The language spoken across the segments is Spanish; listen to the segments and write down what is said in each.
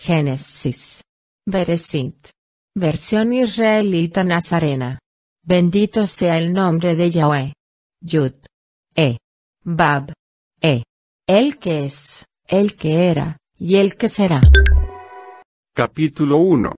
Génesis. Berecint, Versión israelita nazarena. Bendito sea el nombre de Yahweh. Yud. E. Bab. E. El que es, el que era, y el que será. Capítulo 1.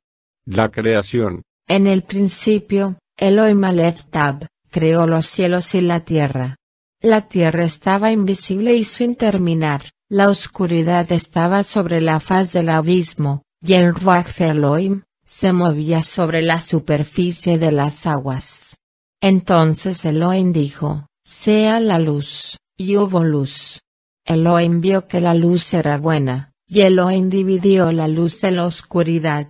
La creación. En el principio, Elohim Tab creó los cielos y la tierra. La tierra estaba invisible y sin terminar, la oscuridad estaba sobre la faz del abismo, y el Ruach Elohim, se movía sobre la superficie de las aguas. Entonces Elohim dijo, sea la luz, y hubo luz. Elohim vio que la luz era buena, y Elohim dividió la luz de la oscuridad.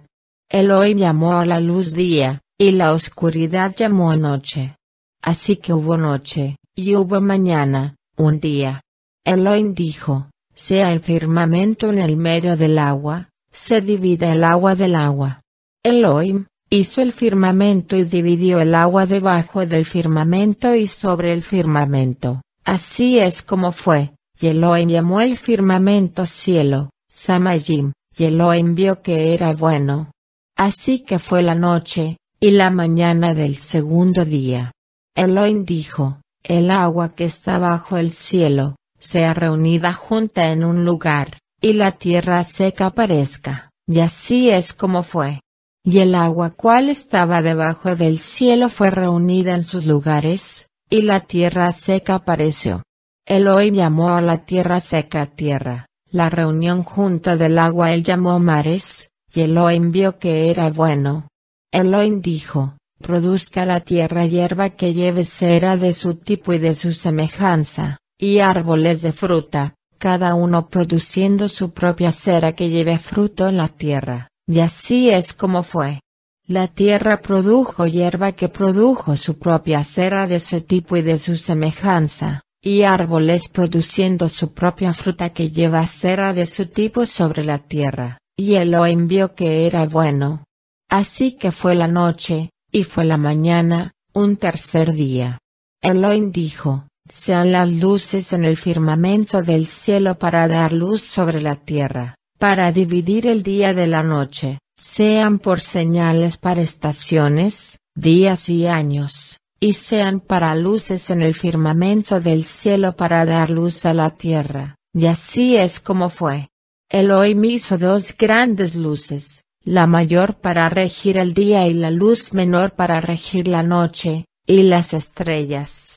Elohim llamó a la luz día, y la oscuridad llamó noche. Así que hubo noche, y hubo mañana, un día. Elohim dijo, sea el firmamento en el medio del agua, se divide el agua del agua. Elohim, hizo el firmamento y dividió el agua debajo del firmamento y sobre el firmamento. Así es como fue, y Elohim llamó el firmamento cielo, Samayim, y Elohim vio que era bueno. Así que fue la noche, y la mañana del segundo día. Elohim dijo, el agua que está bajo el cielo, sea reunida junta en un lugar, y la tierra seca aparezca, y así es como fue. Y el agua cual estaba debajo del cielo fue reunida en sus lugares, y la tierra seca apareció. Elohim llamó a la tierra seca tierra, la reunión junta del agua él llamó mares, y Elohim vio que era bueno. Elohim dijo, produzca la tierra hierba que lleve cera de su tipo y de su semejanza, y árboles de fruta, cada uno produciendo su propia cera que lleve fruto en la tierra, y así es como fue. La tierra produjo hierba que produjo su propia cera de su tipo y de su semejanza, y árboles produciendo su propia fruta que lleva cera de su tipo sobre la tierra, y él vio envió que era bueno. Así que fue la noche, y fue la mañana, un tercer día. Elohim dijo, sean las luces en el firmamento del cielo para dar luz sobre la tierra, para dividir el día de la noche, sean por señales para estaciones, días y años, y sean para luces en el firmamento del cielo para dar luz a la tierra, y así es como fue. Elohim hizo dos grandes luces, la mayor para regir el día y la luz menor para regir la noche, y las estrellas.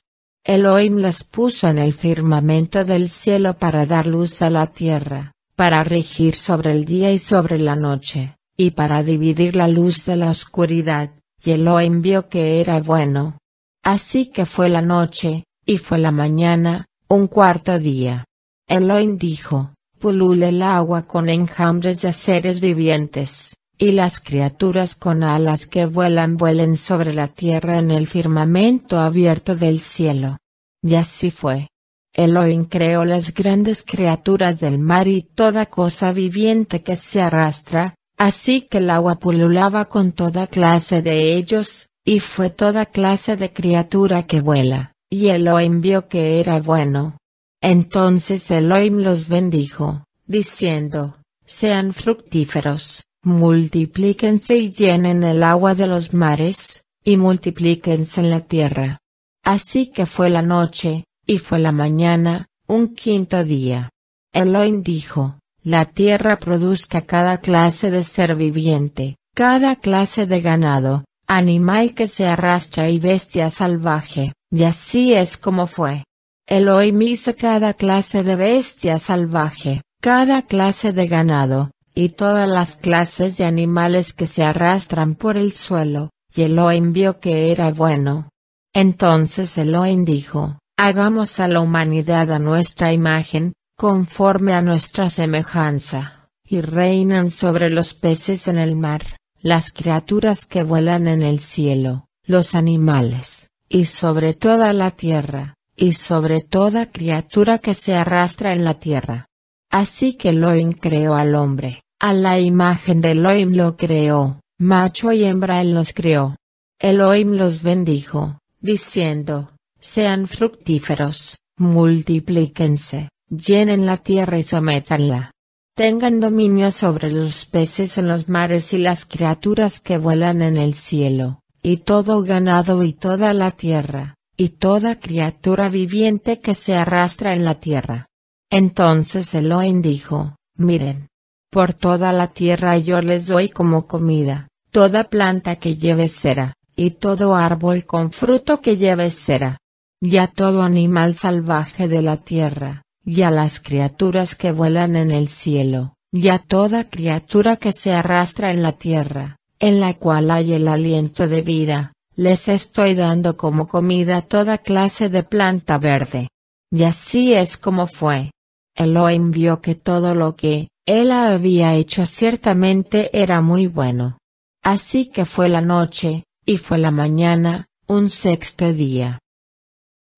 Elohim las puso en el firmamento del cielo para dar luz a la tierra, para regir sobre el día y sobre la noche, y para dividir la luz de la oscuridad, y Elohim vio que era bueno. Así que fue la noche, y fue la mañana, un cuarto día. Elohim dijo, pulule el agua con enjambres de seres vivientes, y las criaturas con alas que vuelan vuelen sobre la tierra en el firmamento abierto del cielo. Y así fue. Elohim creó las grandes criaturas del mar y toda cosa viviente que se arrastra, así que el agua pululaba con toda clase de ellos, y fue toda clase de criatura que vuela, y Elohim vio que era bueno. Entonces Elohim los bendijo, diciendo, sean fructíferos, multiplíquense y llenen el agua de los mares, y multiplíquense en la tierra. Así que fue la noche, y fue la mañana, un quinto día. Elohim dijo, la tierra produzca cada clase de ser viviente, cada clase de ganado, animal que se arrastra y bestia salvaje, y así es como fue. Elohim hizo cada clase de bestia salvaje, cada clase de ganado, y todas las clases de animales que se arrastran por el suelo, y Elohim vio que era bueno. Entonces Elohim dijo, hagamos a la humanidad a nuestra imagen, conforme a nuestra semejanza, y reinan sobre los peces en el mar, las criaturas que vuelan en el cielo, los animales, y sobre toda la tierra, y sobre toda criatura que se arrastra en la tierra. Así que Elohim creó al hombre, a la imagen de Elohim lo creó, macho y hembra él los creó. Elohim los bendijo, diciendo, sean fructíferos, multiplíquense, llenen la tierra y sométanla. Tengan dominio sobre los peces en los mares y las criaturas que vuelan en el cielo, y todo ganado y toda la tierra, y toda criatura viviente que se arrastra en la tierra. Entonces Elohim dijo, miren, por toda la tierra yo les doy como comida, toda planta que lleve cera, y todo árbol con fruto que lleve cera. Y a todo animal salvaje de la tierra, y a las criaturas que vuelan en el cielo, y a toda criatura que se arrastra en la tierra, en la cual hay el aliento de vida, les estoy dando como comida toda clase de planta verde. Y así es como fue. Elohim envió que todo lo que, él había hecho ciertamente era muy bueno. Así que fue la noche, y fue la mañana, un sexto día.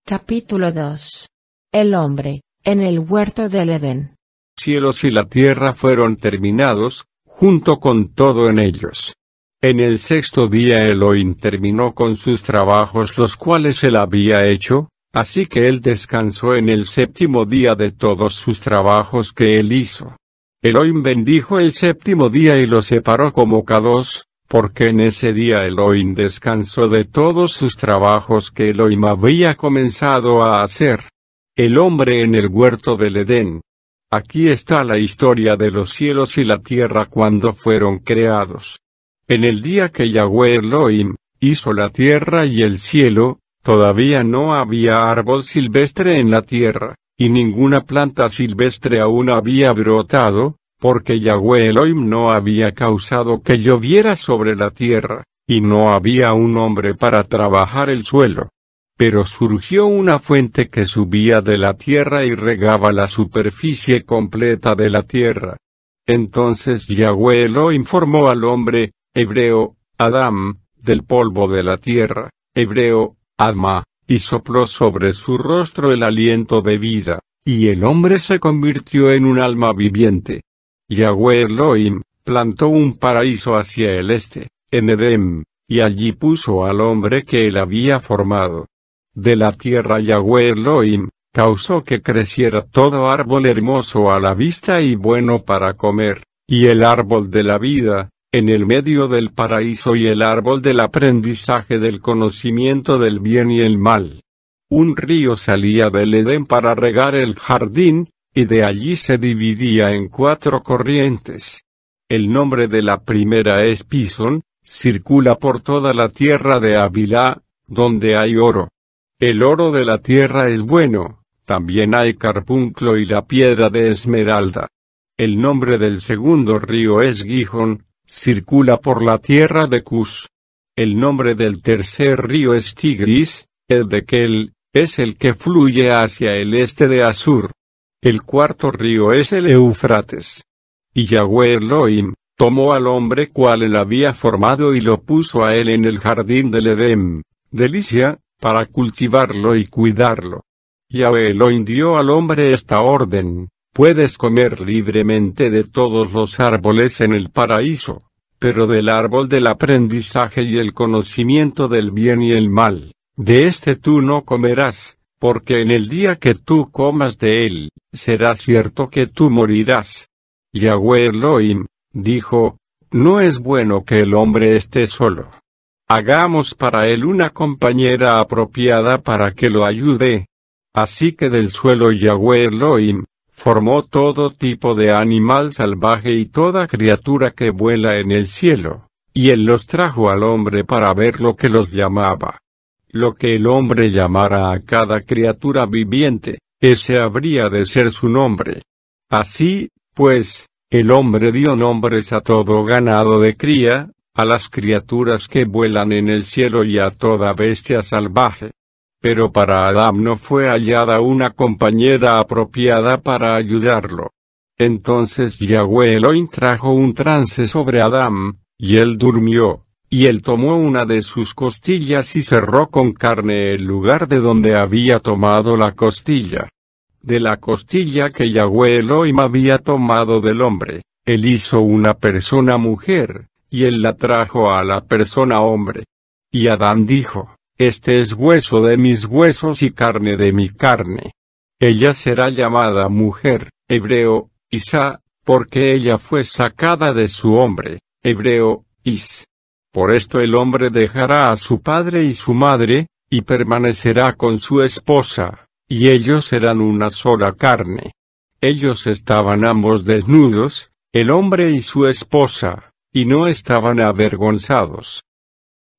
Capítulo 2. El hombre, en el huerto del Edén. Cielos y la tierra fueron terminados, junto con todo en ellos. En el sexto día Elohim terminó con sus trabajos los cuales él había hecho, así que él descansó en el séptimo día de todos sus trabajos que él hizo. Elohim bendijo el séptimo día y lo separó como Kadosh, porque en ese día Elohim descansó de todos sus trabajos que Elohim había comenzado a hacer. El hombre en el huerto del Edén. Aquí está la historia de los cielos y la tierra cuando fueron creados. En el día que Yahweh Elohim hizo la tierra y el cielo, todavía no había árbol silvestre en la tierra. Y ninguna planta silvestre aún había brotado, porque Yahweh Elohim no había causado que lloviera sobre la tierra, y no había un hombre para trabajar el suelo. Pero surgió una fuente que subía de la tierra y regaba la superficie completa de la tierra. Entonces Yahweh Elohim formó al hombre, hebreo, Adam, del polvo de la tierra, hebreo, Adma, y sopló sobre su rostro el aliento de vida, y el hombre se convirtió en un alma viviente. Yahweh Elohim, plantó un paraíso hacia el este, en Edem, y allí puso al hombre que él había formado. De la tierra Yahweh Elohim, causó que creciera todo árbol hermoso a la vista y bueno para comer, y el árbol de la vida, en el medio del paraíso y el árbol del aprendizaje del conocimiento del bien y el mal. Un río salía del Edén para regar el jardín, y de allí se dividía en cuatro corrientes. El nombre de la primera es Pison, circula por toda la tierra de Ávila, donde hay oro. El oro de la tierra es bueno, también hay carpunclo y la piedra de esmeralda. El nombre del segundo río es Gijón, circula por la tierra de Cus. El nombre del tercer río es Tigris, el de Kel, es el que fluye hacia el este de Asur. El cuarto río es el Eufrates. Y Yahweh Elohim, tomó al hombre cual él había formado y lo puso a él en el jardín del Edem, delicia, para cultivarlo y cuidarlo. Yahweh Elohim dio al hombre esta orden, Puedes comer libremente de todos los árboles en el paraíso, pero del árbol del aprendizaje y el conocimiento del bien y el mal, de este tú no comerás, porque en el día que tú comas de él, será cierto que tú morirás. Yahweh Elohim, dijo, no es bueno que el hombre esté solo. Hagamos para él una compañera apropiada para que lo ayude. Así que del suelo Yahweh Elohim, formó todo tipo de animal salvaje y toda criatura que vuela en el cielo, y él los trajo al hombre para ver lo que los llamaba. Lo que el hombre llamara a cada criatura viviente, ese habría de ser su nombre. Así, pues, el hombre dio nombres a todo ganado de cría, a las criaturas que vuelan en el cielo y a toda bestia salvaje, pero para Adán no fue hallada una compañera apropiada para ayudarlo. Entonces Yahweh Elohim trajo un trance sobre Adán, y él durmió, y él tomó una de sus costillas y cerró con carne el lugar de donde había tomado la costilla. De la costilla que Yahweh Elohim había tomado del hombre, él hizo una persona mujer, y él la trajo a la persona hombre. Y Adán dijo, este es hueso de mis huesos y carne de mi carne. Ella será llamada mujer, hebreo, Isa, porque ella fue sacada de su hombre, hebreo, Is. Por esto el hombre dejará a su padre y su madre, y permanecerá con su esposa, y ellos serán una sola carne. Ellos estaban ambos desnudos, el hombre y su esposa, y no estaban avergonzados.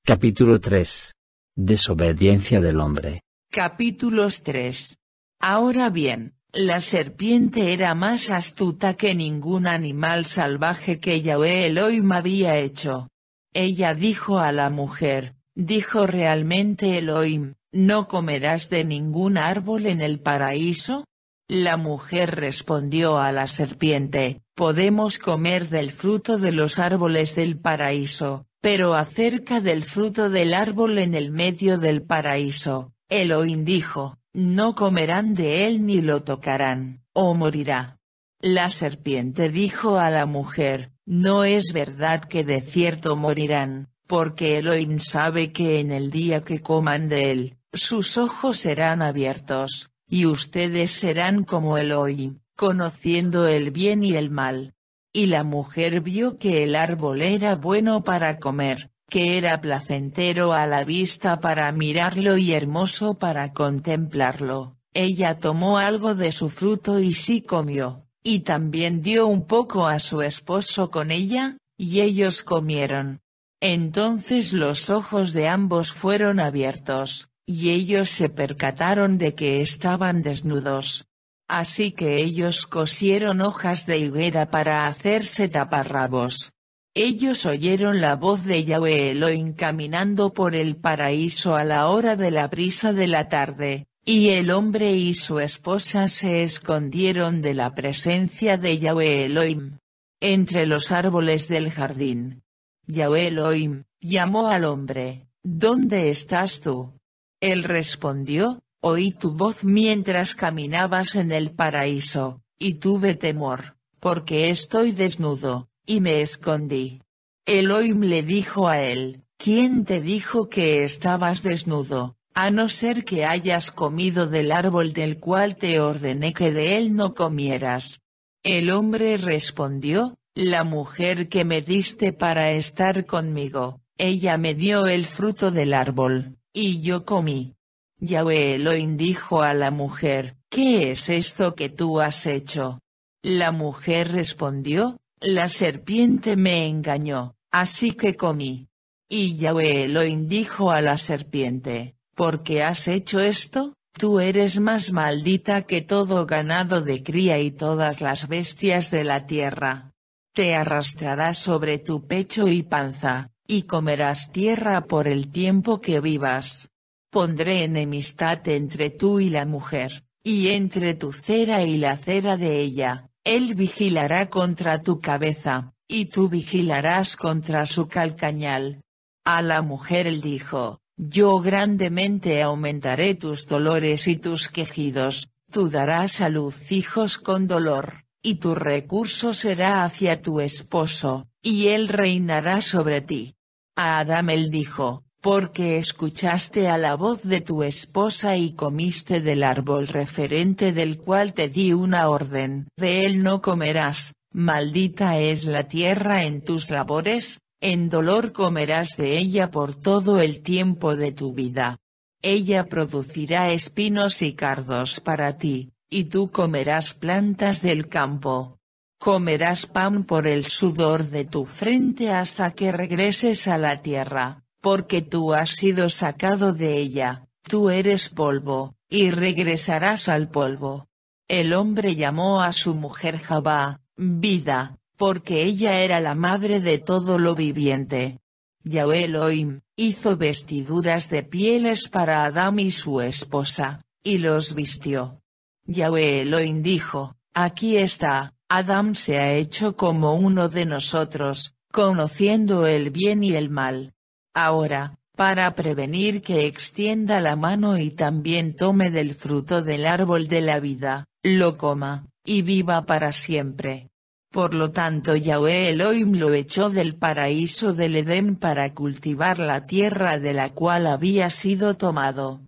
Capítulo 3 Desobediencia del hombre. Capítulos 3. Ahora bien, la serpiente era más astuta que ningún animal salvaje que Yahweh Elohim había hecho. Ella dijo a la mujer, dijo realmente Elohim, ¿no comerás de ningún árbol en el paraíso? La mujer respondió a la serpiente, podemos comer del fruto de los árboles del paraíso, pero acerca del fruto del árbol en el medio del paraíso, Elohim dijo, no comerán de él ni lo tocarán, o morirá. La serpiente dijo a la mujer, no es verdad que de cierto morirán, porque Elohim sabe que en el día que coman de él, sus ojos serán abiertos, y ustedes serán como Elohim, conociendo el bien y el mal y la mujer vio que el árbol era bueno para comer, que era placentero a la vista para mirarlo y hermoso para contemplarlo. Ella tomó algo de su fruto y sí comió, y también dio un poco a su esposo con ella, y ellos comieron. Entonces los ojos de ambos fueron abiertos, y ellos se percataron de que estaban desnudos. Así que ellos cosieron hojas de higuera para hacerse taparrabos. Ellos oyeron la voz de Yahweh Elohim caminando por el paraíso a la hora de la brisa de la tarde, y el hombre y su esposa se escondieron de la presencia de Yahweh Elohim. Entre los árboles del jardín. Yahweh Elohim, llamó al hombre, ¿Dónde estás tú? Él respondió, Oí tu voz mientras caminabas en el paraíso, y tuve temor, porque estoy desnudo, y me escondí. Elohim le dijo a él, ¿quién te dijo que estabas desnudo, a no ser que hayas comido del árbol del cual te ordené que de él no comieras? El hombre respondió, la mujer que me diste para estar conmigo, ella me dio el fruto del árbol, y yo comí. Yahweh Elohim dijo a la mujer, ¿qué es esto que tú has hecho? La mujer respondió, la serpiente me engañó, así que comí. Y Yahweh lo dijo a la serpiente, ¿por qué has hecho esto? Tú eres más maldita que todo ganado de cría y todas las bestias de la tierra. Te arrastrarás sobre tu pecho y panza, y comerás tierra por el tiempo que vivas pondré enemistad entre tú y la mujer, y entre tu cera y la cera de ella, él vigilará contra tu cabeza, y tú vigilarás contra su calcañal. A la mujer él dijo, yo grandemente aumentaré tus dolores y tus quejidos, tú darás a luz hijos con dolor, y tu recurso será hacia tu esposo, y él reinará sobre ti. A Adam él dijo, porque escuchaste a la voz de tu esposa y comiste del árbol referente del cual te di una orden. De él no comerás, maldita es la tierra en tus labores, en dolor comerás de ella por todo el tiempo de tu vida. Ella producirá espinos y cardos para ti, y tú comerás plantas del campo. Comerás pan por el sudor de tu frente hasta que regreses a la tierra, porque tú has sido sacado de ella, tú eres polvo, y regresarás al polvo. El hombre llamó a su mujer Jabá, vida, porque ella era la madre de todo lo viviente. Yahweh Elohim, hizo vestiduras de pieles para Adam y su esposa, y los vistió. Yahweh Elohim dijo, aquí está, Adam se ha hecho como uno de nosotros, conociendo el bien y el mal. Ahora, para prevenir que extienda la mano y también tome del fruto del árbol de la vida, lo coma, y viva para siempre. Por lo tanto Yahweh Elohim lo echó del paraíso del Edén para cultivar la tierra de la cual había sido tomado.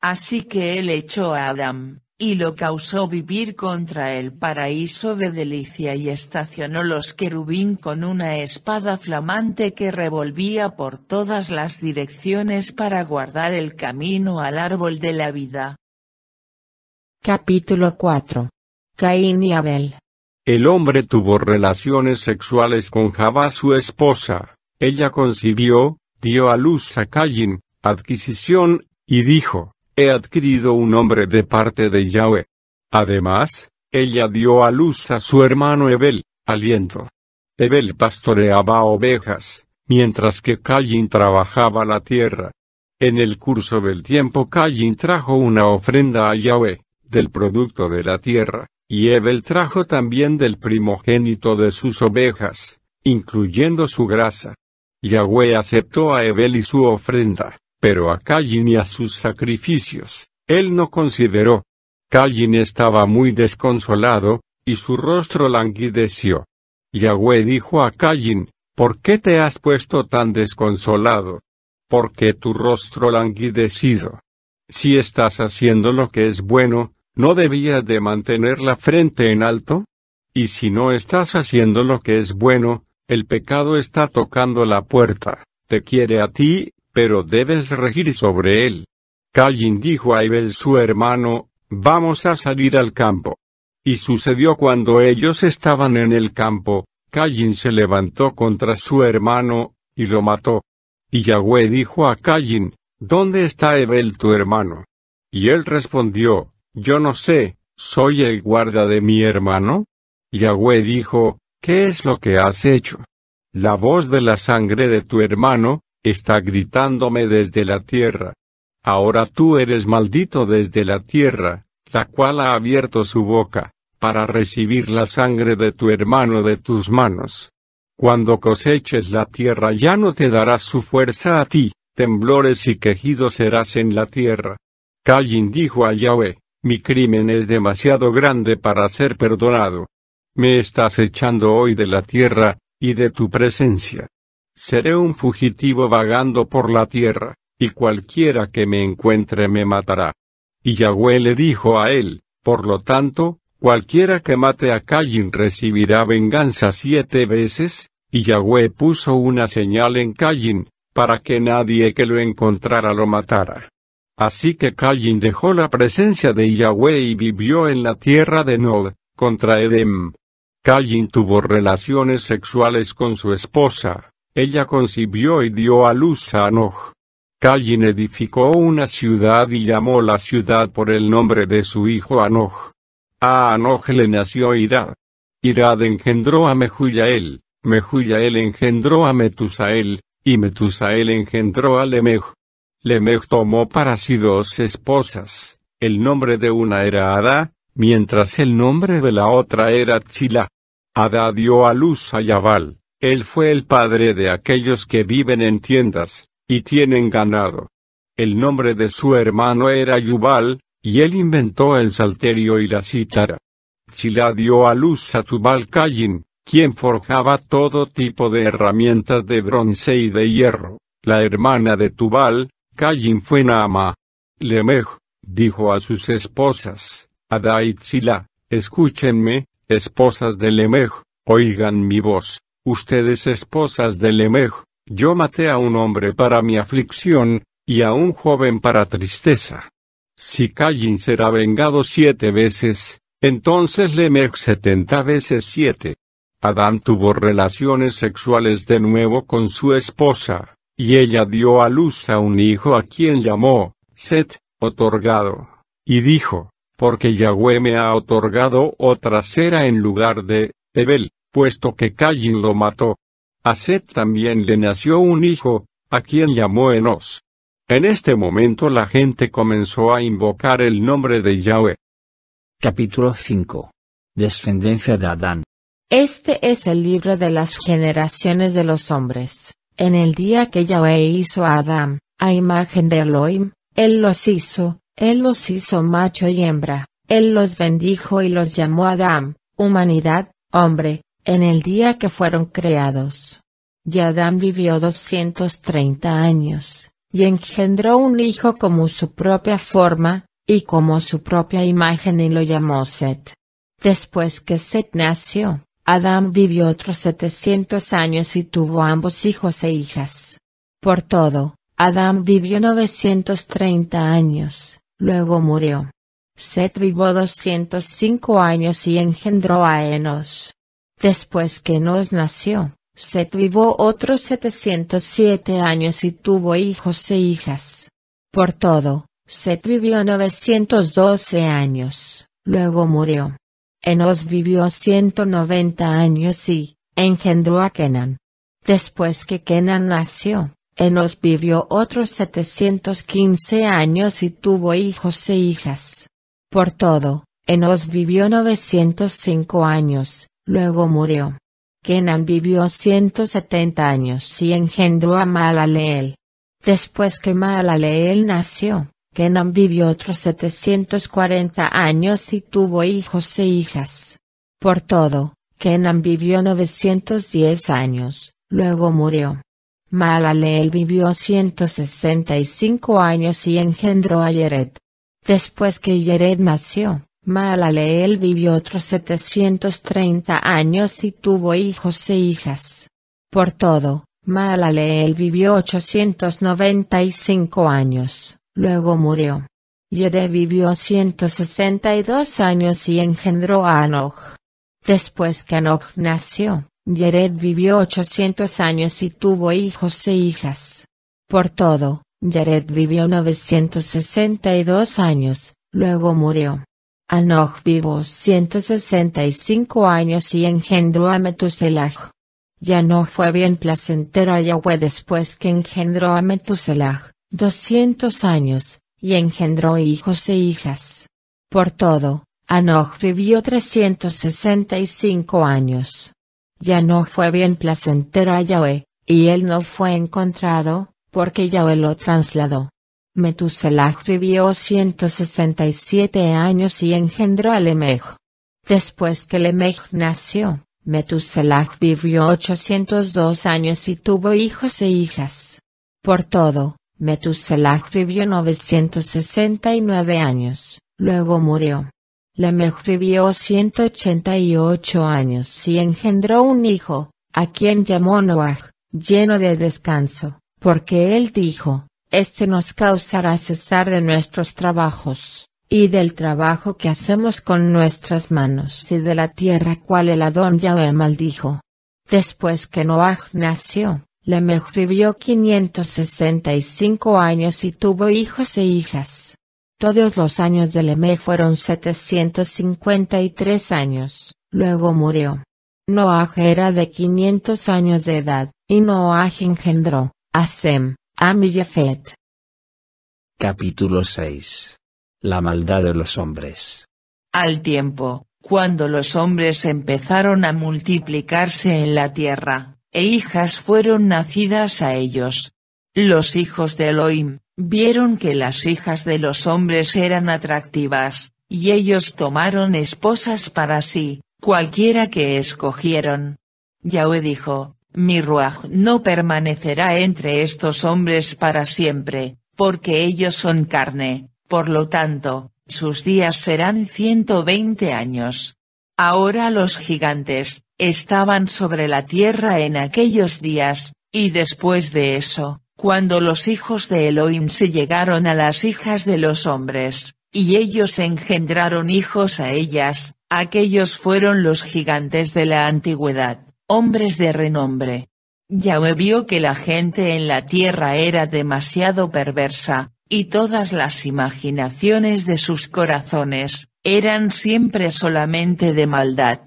Así que él echó a Adán, y lo causó vivir contra el paraíso de delicia y estacionó los querubín con una espada flamante que revolvía por todas las direcciones para guardar el camino al árbol de la vida. Capítulo 4. Caín y Abel. El hombre tuvo relaciones sexuales con Jabá su esposa, ella concibió, dio a luz a Caín, adquisición, y dijo, He adquirido un hombre de parte de Yahweh. Además, ella dio a luz a su hermano Ebel, aliento. Ebel pastoreaba ovejas, mientras que callin trabajaba la tierra. En el curso del tiempo Cain trajo una ofrenda a Yahweh, del producto de la tierra, y Ebel trajo también del primogénito de sus ovejas, incluyendo su grasa. Yahweh aceptó a Ebel y su ofrenda, pero a Callin y a sus sacrificios, él no consideró. Callin estaba muy desconsolado, y su rostro languideció. Yahweh dijo a Callin, ¿por qué te has puesto tan desconsolado? ¿Por qué tu rostro languidecido? Si estás haciendo lo que es bueno, ¿no debías de mantener la frente en alto? Y si no estás haciendo lo que es bueno, el pecado está tocando la puerta, te quiere a ti, pero debes regir sobre él. Callin dijo a Ebel su hermano, vamos a salir al campo. Y sucedió cuando ellos estaban en el campo, Callin se levantó contra su hermano, y lo mató. Y Yahweh dijo a Callin, ¿dónde está Ebel tu hermano? Y él respondió, yo no sé, ¿soy el guarda de mi hermano? Yahweh dijo, ¿qué es lo que has hecho? La voz de la sangre de tu hermano, está gritándome desde la tierra. Ahora tú eres maldito desde la tierra, la cual ha abierto su boca, para recibir la sangre de tu hermano de tus manos. Cuando coseches la tierra ya no te darás su fuerza a ti, temblores y quejidos serás en la tierra. Callín dijo a Yahweh, mi crimen es demasiado grande para ser perdonado. Me estás echando hoy de la tierra, y de tu presencia. Seré un fugitivo vagando por la tierra, y cualquiera que me encuentre me matará. Y Yahweh le dijo a él, por lo tanto, cualquiera que mate a Cayin recibirá venganza siete veces, y Yahweh puso una señal en Cayin, para que nadie que lo encontrara lo matara. Así que Cayin dejó la presencia de Yahweh y vivió en la tierra de Nod, contra Edem. Cayin tuvo relaciones sexuales con su esposa, ella concibió y dio a luz a Anoj. Callin edificó una ciudad y llamó la ciudad por el nombre de su hijo Anoj. A Anoj le nació Irad. Irad engendró a Mehuyael, Mehuyael engendró a Metusael, y Metusael engendró a Lemej. Lemej tomó para sí dos esposas, el nombre de una era Adá, mientras el nombre de la otra era chila Adá dio a luz a Yabal, él fue el padre de aquellos que viven en tiendas, y tienen ganado. El nombre de su hermano era Yubal, y él inventó el salterio y la cítara. Chila dio a luz a Tubal Cayin, quien forjaba todo tipo de herramientas de bronce y de hierro. La hermana de Tubal, Cayin fue Naama. Lemej, dijo a sus esposas, Ada y escúchenme, esposas de Lemej, oigan mi voz ustedes esposas de Lemej, yo maté a un hombre para mi aflicción, y a un joven para tristeza. Si Cayin será vengado siete veces, entonces Lemej setenta veces siete. Adán tuvo relaciones sexuales de nuevo con su esposa, y ella dio a luz a un hijo a quien llamó, Set, otorgado. Y dijo, porque Yahweh me ha otorgado otra cera en lugar de, Ebel puesto que Caín lo mató. A también le nació un hijo, a quien llamó Enos. En este momento la gente comenzó a invocar el nombre de Yahweh. Capítulo 5. Descendencia de Adán. Este es el libro de las generaciones de los hombres. En el día que Yahweh hizo a Adán, a imagen de Elohim, él los hizo, él los hizo macho y hembra, él los bendijo y los llamó Adán, humanidad, hombre, en el día que fueron creados. Y Adán vivió 230 años, y engendró un hijo como su propia forma, y como su propia imagen y lo llamó Set. Después que Set nació, Adán vivió otros 700 años y tuvo ambos hijos e hijas. Por todo, Adán vivió 930 años, luego murió. Set vivió 205 años y engendró a Enos. Después que Nos nació, Set vivió otros 707 años y tuvo hijos e hijas. Por todo, Set vivió 912 años, luego murió. Enos vivió 190 años y, engendró a Kenan. Después que Kenan nació, Enos vivió otros 715 años y tuvo hijos e hijas. Por todo, Enos vivió 905 años, Luego murió. Kenan vivió 170 años y engendró a Malaleel. Después que Malaleel nació, Kenan vivió otros 740 años y tuvo hijos e hijas. Por todo, Kenan vivió 910 años, luego murió. Malaleel vivió 165 años y engendró a Yered. Después que Yered nació, Malaleel vivió otros 730 años y tuvo hijos e hijas. Por todo, Malaleel vivió 895 años, luego murió. Yere vivió 162 años y engendró a Anoch. Después que Anoch nació, Yered vivió 800 años y tuvo hijos e hijas. Por todo, Yered vivió 962 años, luego murió ciento sesenta y 165 años y engendró a Metuselah. Ya no fue bien placentero a Yahweh después que engendró a Metuselah, 200 años, y engendró hijos e hijas. Por todo, Anoch vivió 365 años. Ya no fue bien placentero a Yahweh, y él no fue encontrado, porque Yahweh lo trasladó. Metuselah vivió 167 años y engendró a Lemej. Después que Lemej nació, Metuselah vivió 802 años y tuvo hijos e hijas. Por todo, Metuselah vivió 969 años, luego murió. Lemej vivió 188 años y engendró un hijo, a quien llamó Noach, lleno de descanso, porque él dijo, este nos causará cesar de nuestros trabajos, y del trabajo que hacemos con nuestras manos y de la tierra cual el Adón Yahweh maldijo. Después que Noah nació, Lemej vivió 565 años y tuvo hijos e hijas. Todos los años de Lemej fueron 753 años, luego murió. Noah era de 500 años de edad, y Noah engendró, a Sem, Ami Capítulo 6. La maldad de los hombres. Al tiempo, cuando los hombres empezaron a multiplicarse en la tierra, e hijas fueron nacidas a ellos. Los hijos de Elohim, vieron que las hijas de los hombres eran atractivas, y ellos tomaron esposas para sí, cualquiera que escogieron. Yahweh dijo, mi ruaj no permanecerá entre estos hombres para siempre, porque ellos son carne, por lo tanto, sus días serán ciento veinte años. Ahora los gigantes, estaban sobre la tierra en aquellos días, y después de eso, cuando los hijos de Elohim se llegaron a las hijas de los hombres, y ellos engendraron hijos a ellas, aquellos fueron los gigantes de la antigüedad. Hombres de renombre. Yahweh vio que la gente en la tierra era demasiado perversa, y todas las imaginaciones de sus corazones, eran siempre solamente de maldad.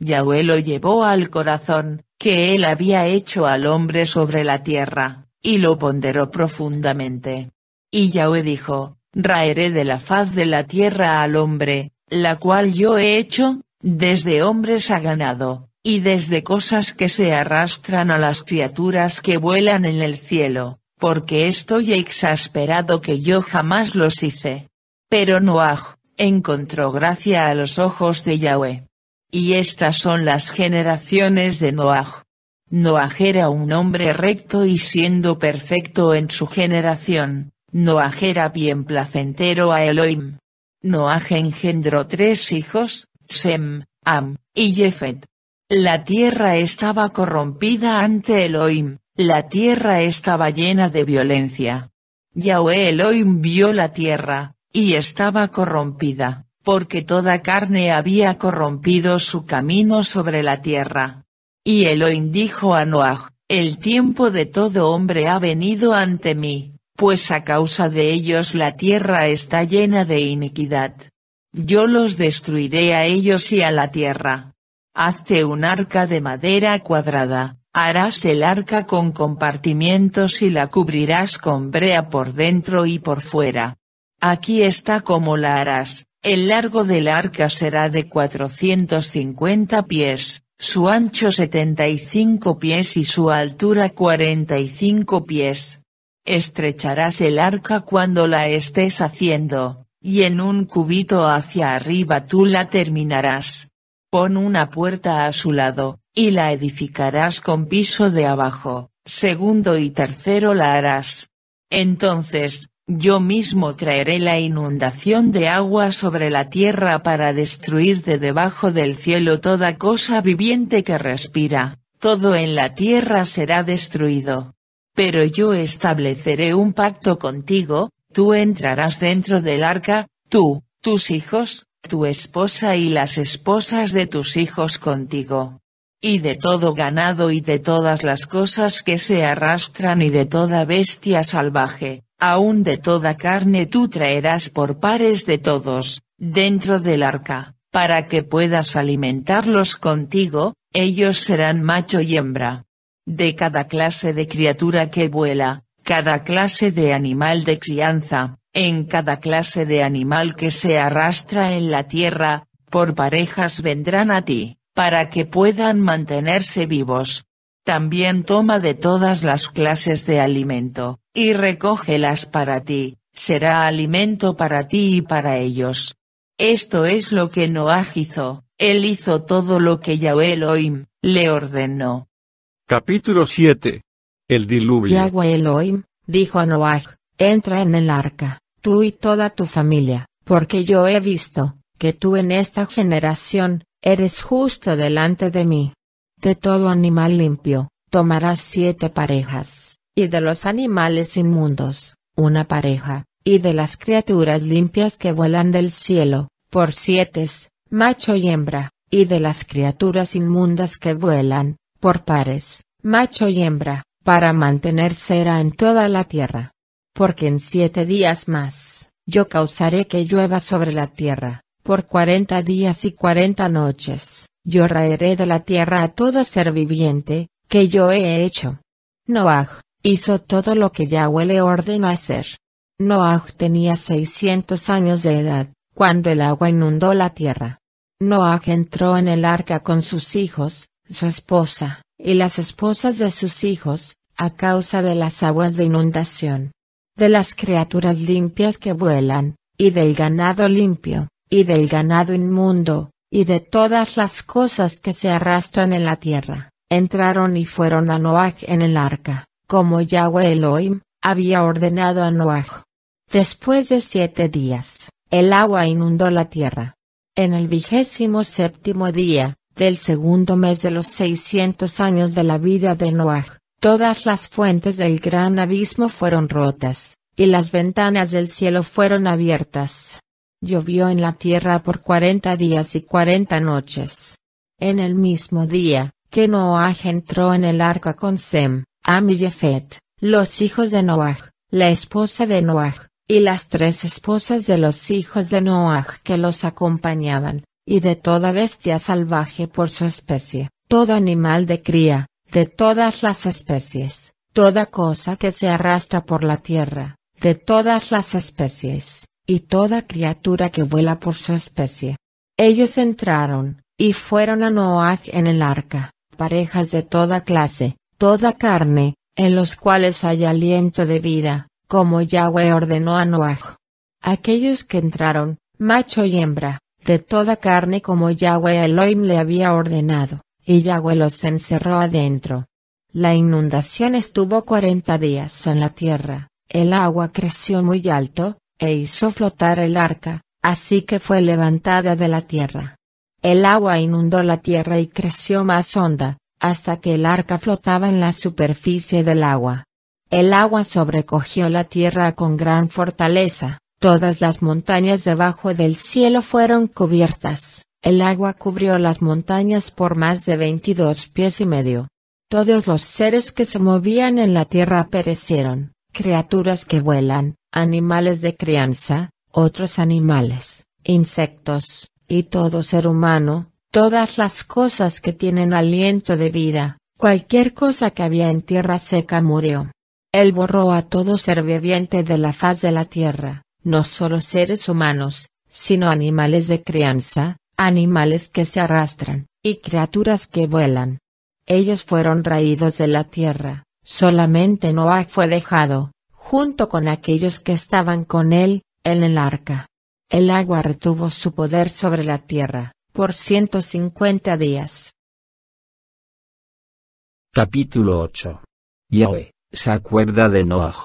Yahweh lo llevó al corazón, que él había hecho al hombre sobre la tierra, y lo ponderó profundamente. Y Yahweh dijo, Raeré de la faz de la tierra al hombre, la cual yo he hecho, desde hombres ha ganado, y desde cosas que se arrastran a las criaturas que vuelan en el cielo, porque estoy exasperado que yo jamás los hice. Pero Noah, encontró gracia a los ojos de Yahweh. Y estas son las generaciones de Noah. Noah era un hombre recto y siendo perfecto en su generación, Noah era bien placentero a Elohim. Noah engendró tres hijos, Sem, Am, y Jefet. La tierra estaba corrompida ante Elohim, la tierra estaba llena de violencia. Yahweh Elohim vio la tierra, y estaba corrompida, porque toda carne había corrompido su camino sobre la tierra. Y Elohim dijo a Noah, el tiempo de todo hombre ha venido ante mí, pues a causa de ellos la tierra está llena de iniquidad. Yo los destruiré a ellos y a la tierra, Hazte un arca de madera cuadrada, harás el arca con compartimientos y la cubrirás con brea por dentro y por fuera. Aquí está como la harás, el largo del arca será de 450 pies, su ancho 75 pies y su altura 45 pies. Estrecharás el arca cuando la estés haciendo, y en un cubito hacia arriba tú la terminarás pon una puerta a su lado, y la edificarás con piso de abajo, segundo y tercero la harás. Entonces, yo mismo traeré la inundación de agua sobre la tierra para destruir de debajo del cielo toda cosa viviente que respira, todo en la tierra será destruido. Pero yo estableceré un pacto contigo, tú entrarás dentro del arca, tú, tus hijos, tu esposa y las esposas de tus hijos contigo. Y de todo ganado y de todas las cosas que se arrastran y de toda bestia salvaje, aun de toda carne tú traerás por pares de todos, dentro del arca, para que puedas alimentarlos contigo, ellos serán macho y hembra. De cada clase de criatura que vuela, cada clase de animal de crianza, en cada clase de animal que se arrastra en la tierra, por parejas vendrán a ti, para que puedan mantenerse vivos. También toma de todas las clases de alimento, y recógelas para ti, será alimento para ti y para ellos. Esto es lo que Noah hizo, él hizo todo lo que Yahweh Elohim, le ordenó. Capítulo 7. El diluvio. Yahweh Elohim, dijo a Noah, entra en el arca, tú y toda tu familia, porque yo he visto, que tú en esta generación, eres justo delante de mí. De todo animal limpio, tomarás siete parejas, y de los animales inmundos, una pareja, y de las criaturas limpias que vuelan del cielo, por siete, macho y hembra, y de las criaturas inmundas que vuelan, por pares, macho y hembra, para mantener cera en toda la tierra porque en siete días más, yo causaré que llueva sobre la tierra, por cuarenta días y cuarenta noches, yo raeré de la tierra a todo ser viviente, que yo he hecho. Noah, hizo todo lo que Yahweh le ordenó hacer. Noah tenía seiscientos años de edad, cuando el agua inundó la tierra. Noah entró en el arca con sus hijos, su esposa, y las esposas de sus hijos, a causa de las aguas de inundación de las criaturas limpias que vuelan, y del ganado limpio, y del ganado inmundo, y de todas las cosas que se arrastran en la tierra, entraron y fueron a Noaj en el arca, como Yahweh Elohim, había ordenado a Noaj. Después de siete días, el agua inundó la tierra. En el vigésimo séptimo día, del segundo mes de los seiscientos años de la vida de Noach. Todas las fuentes del gran abismo fueron rotas, y las ventanas del cielo fueron abiertas. Llovió en la tierra por cuarenta días y cuarenta noches. En el mismo día, que Noah entró en el arca con Sem, Am y los hijos de Noaj, la esposa de Noah, y las tres esposas de los hijos de Noaj que los acompañaban, y de toda bestia salvaje por su especie, todo animal de cría, de todas las especies, toda cosa que se arrastra por la tierra, de todas las especies, y toda criatura que vuela por su especie. Ellos entraron, y fueron a Noaj en el arca, parejas de toda clase, toda carne, en los cuales hay aliento de vida, como Yahweh ordenó a Noaj. Aquellos que entraron, macho y hembra, de toda carne como Yahweh Elohim le había ordenado y Yahweh los encerró adentro. La inundación estuvo cuarenta días en la tierra, el agua creció muy alto, e hizo flotar el arca, así que fue levantada de la tierra. El agua inundó la tierra y creció más honda, hasta que el arca flotaba en la superficie del agua. El agua sobrecogió la tierra con gran fortaleza, todas las montañas debajo del cielo fueron cubiertas. El agua cubrió las montañas por más de 22 pies y medio. Todos los seres que se movían en la tierra perecieron, criaturas que vuelan, animales de crianza, otros animales, insectos, y todo ser humano, todas las cosas que tienen aliento de vida, cualquier cosa que había en tierra seca murió. Él borró a todo ser viviente de la faz de la tierra, no solo seres humanos, sino animales de crianza, animales que se arrastran, y criaturas que vuelan. Ellos fueron raídos de la tierra, solamente Noah fue dejado, junto con aquellos que estaban con él, en el arca. El agua retuvo su poder sobre la tierra, por 150 días. Capítulo 8. Yahweh, se acuerda de Noah.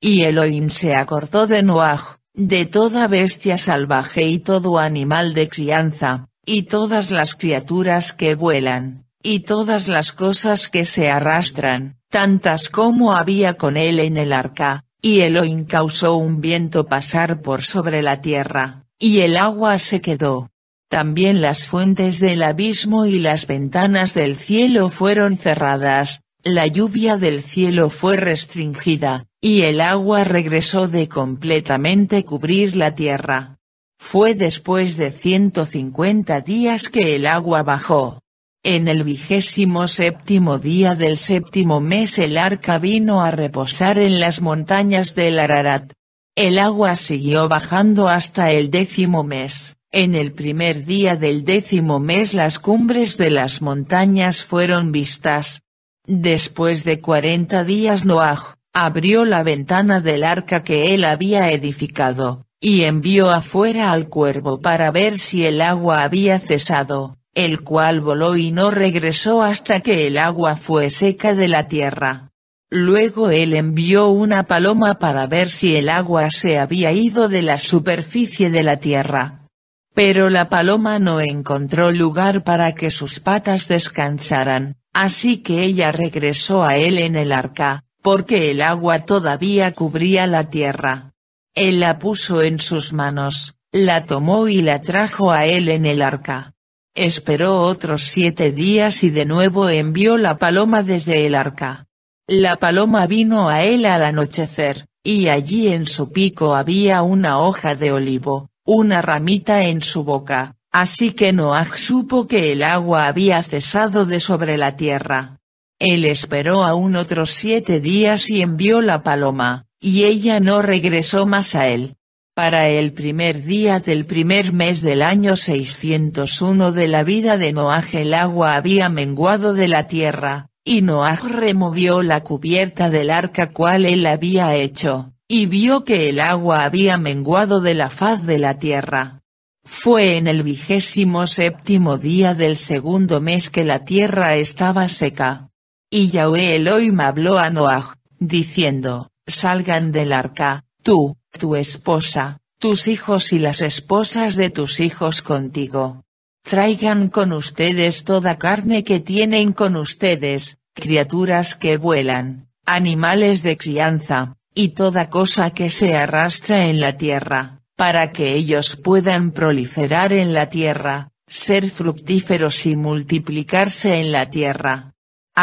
Y Elohim se acordó de Noah, de toda bestia salvaje y todo animal de crianza, y todas las criaturas que vuelan, y todas las cosas que se arrastran, tantas como había con él en el arca, y Elohim causó un viento pasar por sobre la tierra, y el agua se quedó. También las fuentes del abismo y las ventanas del cielo fueron cerradas, la lluvia del cielo fue restringida, y el agua regresó de completamente cubrir la tierra. Fue después de 150 días que el agua bajó. En el vigésimo séptimo día del séptimo mes el arca vino a reposar en las montañas del Ararat. El agua siguió bajando hasta el décimo mes. En el primer día del décimo mes las cumbres de las montañas fueron vistas. Después de 40 días Noaj, abrió la ventana del arca que él había edificado, y envió afuera al cuervo para ver si el agua había cesado, el cual voló y no regresó hasta que el agua fue seca de la tierra. Luego él envió una paloma para ver si el agua se había ido de la superficie de la tierra. Pero la paloma no encontró lugar para que sus patas descansaran, así que ella regresó a él en el arca, porque el agua todavía cubría la tierra. Él la puso en sus manos, la tomó y la trajo a él en el arca. Esperó otros siete días y de nuevo envió la paloma desde el arca. La paloma vino a él al anochecer, y allí en su pico había una hoja de olivo, una ramita en su boca, así que Noah supo que el agua había cesado de sobre la tierra. Él esperó aún otros siete días y envió la paloma, y ella no regresó más a él. Para el primer día del primer mes del año 601 de la vida de Noaj el agua había menguado de la tierra, y Noaj removió la cubierta del arca cual él había hecho, y vio que el agua había menguado de la faz de la tierra. Fue en el vigésimo séptimo día del segundo mes que la tierra estaba seca. Y Yahweh Elohim habló a Noah, diciendo, Salgan del arca, tú, tu esposa, tus hijos y las esposas de tus hijos contigo. Traigan con ustedes toda carne que tienen con ustedes, criaturas que vuelan, animales de crianza, y toda cosa que se arrastra en la tierra, para que ellos puedan proliferar en la tierra, ser fructíferos y multiplicarse en la tierra.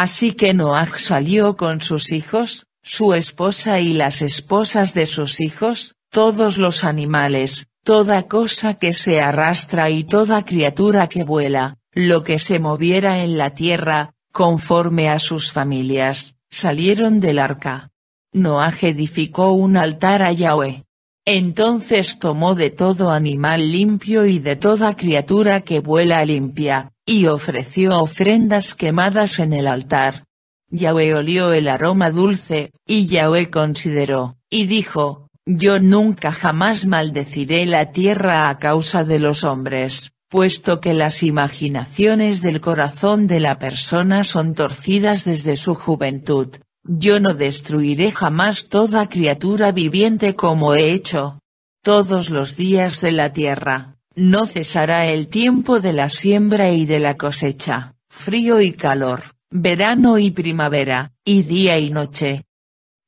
Así que Noah salió con sus hijos, su esposa y las esposas de sus hijos, todos los animales, toda cosa que se arrastra y toda criatura que vuela, lo que se moviera en la tierra, conforme a sus familias, salieron del arca. Noah edificó un altar a Yahweh. Entonces tomó de todo animal limpio y de toda criatura que vuela limpia, y ofreció ofrendas quemadas en el altar. Yahweh olió el aroma dulce, y Yahweh consideró, y dijo, Yo nunca jamás maldeciré la tierra a causa de los hombres, puesto que las imaginaciones del corazón de la persona son torcidas desde su juventud. Yo no destruiré jamás toda criatura viviente como he hecho. Todos los días de la tierra, no cesará el tiempo de la siembra y de la cosecha, frío y calor, verano y primavera, y día y noche.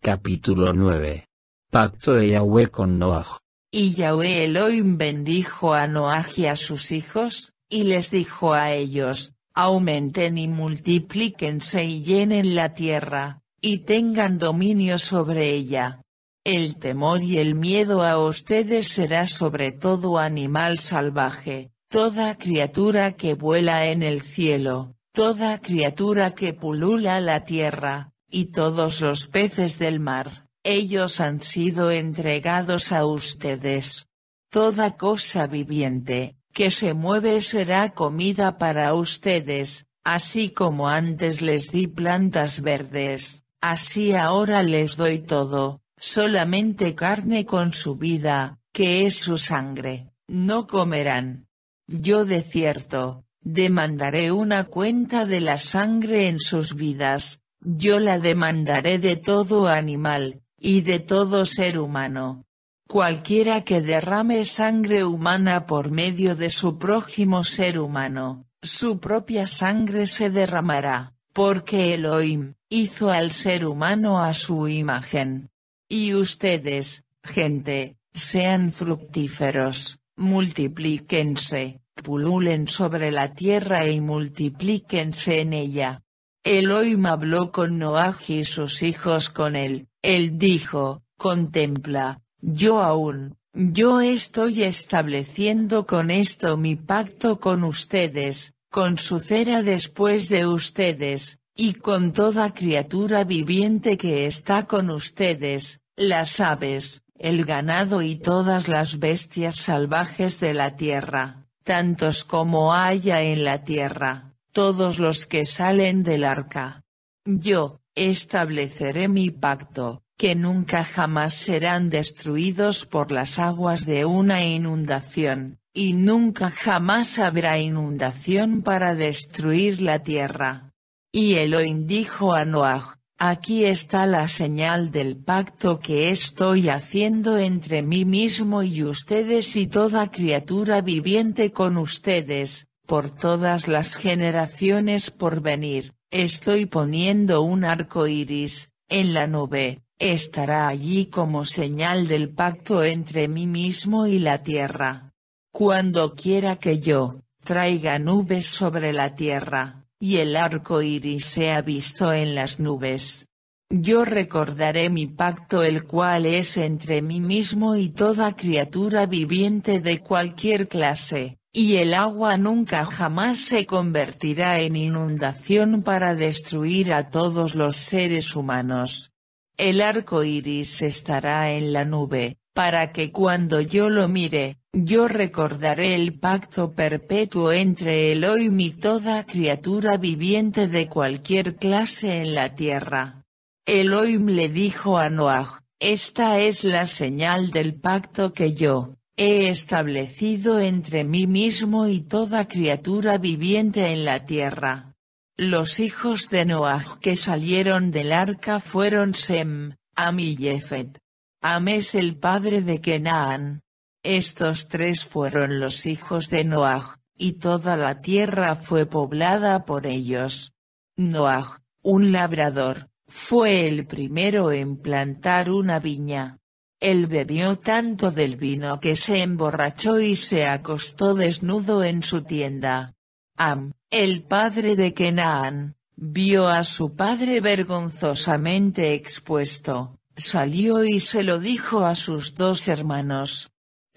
Capítulo 9. Pacto de Yahweh con Noaj. Y Yahweh Elohim bendijo a Noah y a sus hijos, y les dijo a ellos, aumenten y multiplíquense y llenen la tierra, y tengan dominio sobre ella, el temor y el miedo a ustedes será sobre todo animal salvaje, toda criatura que vuela en el cielo, toda criatura que pulula la tierra, y todos los peces del mar, ellos han sido entregados a ustedes. Toda cosa viviente, que se mueve será comida para ustedes, así como antes les di plantas verdes, así ahora les doy todo, solamente carne con su vida, que es su sangre, no comerán. Yo de cierto, demandaré una cuenta de la sangre en sus vidas, yo la demandaré de todo animal, y de todo ser humano. Cualquiera que derrame sangre humana por medio de su prójimo ser humano, su propia sangre se derramará, porque Elohim, hizo al ser humano a su imagen. Y ustedes, gente, sean fructíferos, multiplíquense, pululen sobre la tierra y multiplíquense en ella. Elohim habló con Noah y sus hijos con él, él dijo, contempla, yo aún, yo estoy estableciendo con esto mi pacto con ustedes, con su cera después de ustedes, y con toda criatura viviente que está con ustedes, las aves, el ganado y todas las bestias salvajes de la tierra, tantos como haya en la tierra, todos los que salen del arca. Yo, estableceré mi pacto, que nunca jamás serán destruidos por las aguas de una inundación, y nunca jamás habrá inundación para destruir la tierra. Y Elohim dijo a Noah, Aquí está la señal del pacto que estoy haciendo entre mí mismo y ustedes y toda criatura viviente con ustedes, por todas las generaciones por venir, estoy poniendo un arco iris, en la nube, estará allí como señal del pacto entre mí mismo y la tierra. Cuando quiera que yo, traiga nubes sobre la tierra y el arco iris se ha visto en las nubes. Yo recordaré mi pacto el cual es entre mí mismo y toda criatura viviente de cualquier clase, y el agua nunca jamás se convertirá en inundación para destruir a todos los seres humanos. El arco iris estará en la nube, para que cuando yo lo mire, yo recordaré el pacto perpetuo entre Elohim y toda criatura viviente de cualquier clase en la tierra. Elohim le dijo a Noah, esta es la señal del pacto que yo, he establecido entre mí mismo y toda criatura viviente en la tierra. Los hijos de Noah que salieron del arca fueron Sem, Am y Jefet. Am es el padre de Kenaan, estos tres fueron los hijos de Noaj, y toda la tierra fue poblada por ellos. Noah, un labrador, fue el primero en plantar una viña. Él bebió tanto del vino que se emborrachó y se acostó desnudo en su tienda. Am, el padre de Kenaan, vio a su padre vergonzosamente expuesto, salió y se lo dijo a sus dos hermanos.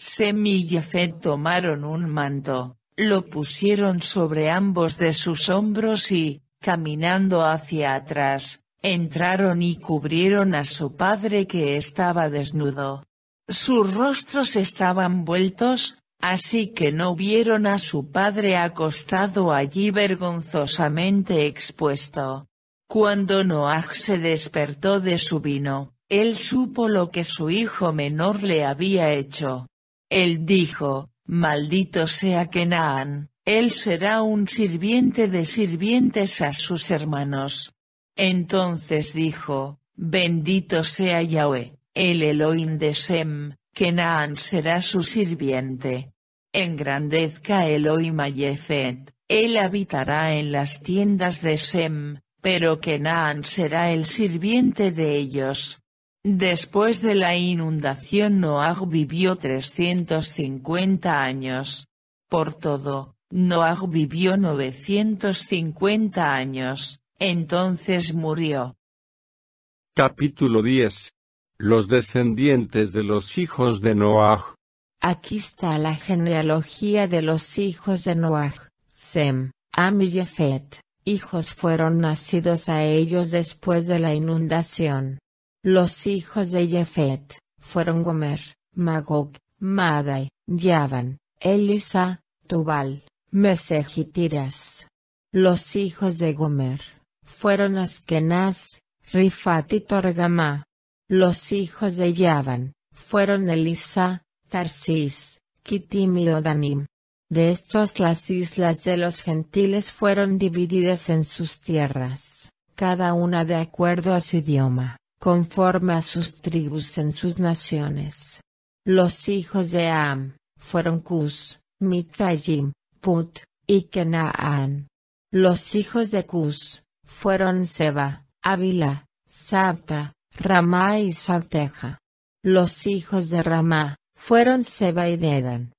Semillafet tomaron un manto, lo pusieron sobre ambos de sus hombros y, caminando hacia atrás, entraron y cubrieron a su padre que estaba desnudo. Sus rostros estaban vueltos, así que no vieron a su padre acostado allí vergonzosamente expuesto. Cuando Noah se despertó de su vino, él supo lo que su hijo menor le había hecho. Él dijo, maldito sea Kenan, él será un sirviente de sirvientes a sus hermanos. Entonces dijo, bendito sea Yahweh, el Elohim de Sem, Kenan será su sirviente. Engrandezca Elohim a él habitará en las tiendas de Sem, pero Kenan será el sirviente de ellos. Después de la inundación Noah vivió 350 años. Por todo, Noah vivió 950 años, entonces murió. Capítulo 10. Los descendientes de los hijos de Noah. Aquí está la genealogía de los hijos de Noah, Sem, Am y Jefet. Hijos fueron nacidos a ellos después de la inundación. Los hijos de Jefet, fueron Gomer, Magog, Madai, Yavan, Elisa, Tubal, Mesej y Tiras. Los hijos de Gomer, fueron Askenaz, Rifat y Torgamá. Los hijos de Yavan, fueron Elisa, Tarsis, Kitim y Odanim. De estos las islas de los gentiles fueron divididas en sus tierras, cada una de acuerdo a su idioma conforme a sus tribus en sus naciones. Los hijos de Am, fueron Cus, Mitzayim, Put, y Kenaan. Los hijos de Cus, fueron Seba, Ávila, Sabta, Ramá y Salteja. Los hijos de Ramá, fueron Seba y Dedan.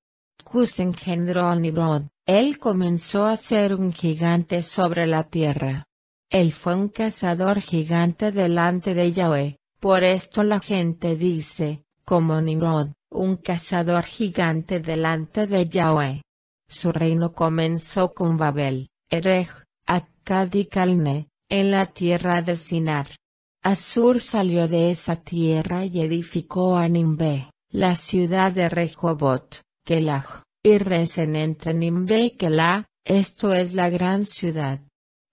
Cus engendró a Nibrod, él comenzó a ser un gigante sobre la tierra. Él fue un cazador gigante delante de Yahweh, por esto la gente dice, como Nimrod, un cazador gigante delante de Yahweh. Su reino comenzó con Babel, Erej, Akkad y Calne, en la tierra de Sinar. Asur salió de esa tierra y edificó a Nimbe, la ciudad de Rehobot, Kelaj, y Resen entre Nimbe y Kelah, esto es la gran ciudad.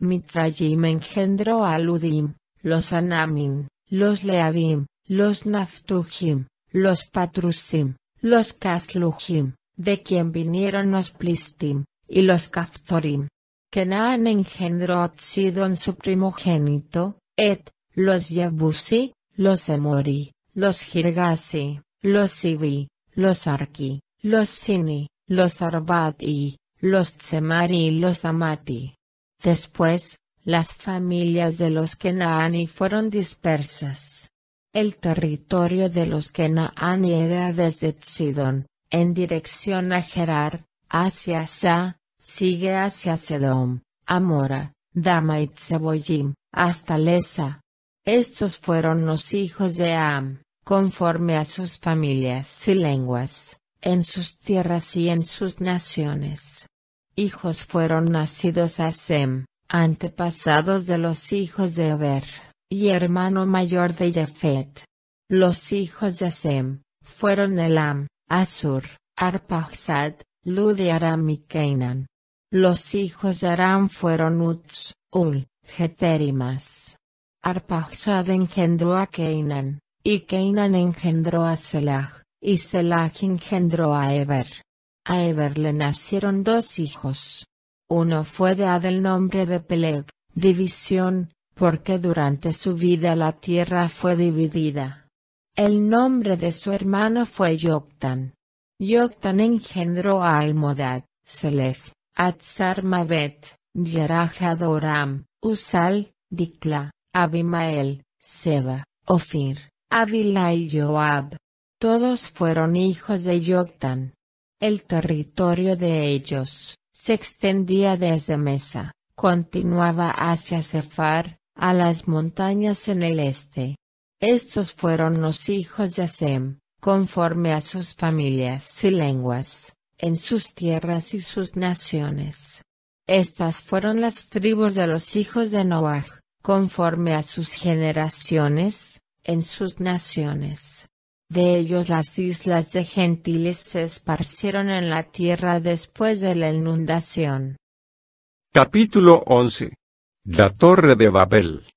Mitrajim engendró a Ludim, los Anamim, los Leabim, los Naftuhim, los Patrusim, los Kaslujim, de quien vinieron los Plistim, y los Kaftorim. Kenan engendró a Sidon su primogénito, Et, los Yabusi, los Emori, los Girgasi, los Sibi, los Arki, los Sini, los Arbati, los Tsemari y los Amati. Después, las familias de los Kenaani fueron dispersas. El territorio de los Kenaani era desde Sidón, en dirección a Gerar, hacia Sa, sigue hacia Sedom, Amora, Dama y Tseboyim, hasta Lesa. Estos fueron los hijos de Am, conforme a sus familias y lenguas, en sus tierras y en sus naciones. Hijos fueron nacidos a Sem, antepasados de los hijos de Eber, y hermano mayor de Jefet. Los hijos de Sem, fueron Elam, Asur, Arpachsad, Lud y Aram y Canaan. Los hijos de Aram fueron Uts, Ul, Getérimas. Arpachsad engendró a Keinan, y Keinan engendró a Selah, y Selah engendró a Eber. A Eber le nacieron dos hijos. Uno fue de el nombre de Peleg, división, porque durante su vida la tierra fue dividida. El nombre de su hermano fue Yoctan. Yoctan engendró a Almodad, Selef, Atzarmavet, Yerajadoram, Usal, Dikla, Abimael, Seba, Ofir, Avila y Joab. Todos fueron hijos de Yoctan. El territorio de ellos, se extendía desde Mesa, continuaba hacia Cefar, a las montañas en el este. Estos fueron los hijos de Sem, conforme a sus familias y lenguas, en sus tierras y sus naciones. Estas fueron las tribus de los hijos de Noah, conforme a sus generaciones, en sus naciones. De ellos las islas de Gentiles se esparcieron en la tierra después de la inundación. Capítulo 11. La Torre de Babel.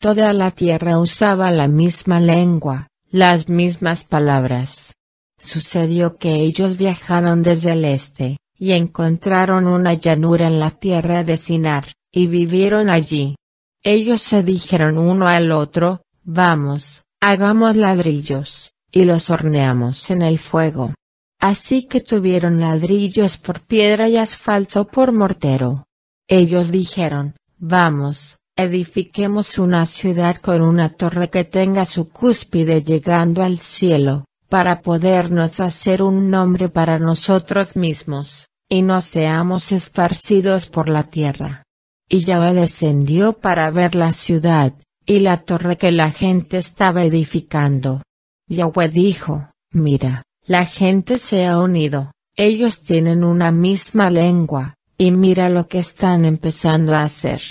Toda la tierra usaba la misma lengua, las mismas palabras. Sucedió que ellos viajaron desde el este, y encontraron una llanura en la tierra de Sinar, y vivieron allí. Ellos se dijeron uno al otro, vamos, hagamos ladrillos, y los horneamos en el fuego. Así que tuvieron ladrillos por piedra y asfalto por mortero. Ellos dijeron, vamos, edifiquemos una ciudad con una torre que tenga su cúspide llegando al cielo, para podernos hacer un nombre para nosotros mismos, y no seamos esparcidos por la tierra. Y ya descendió para ver la ciudad, y la torre que la gente estaba edificando. Yahweh dijo, mira, la gente se ha unido, ellos tienen una misma lengua, y mira lo que están empezando a hacer.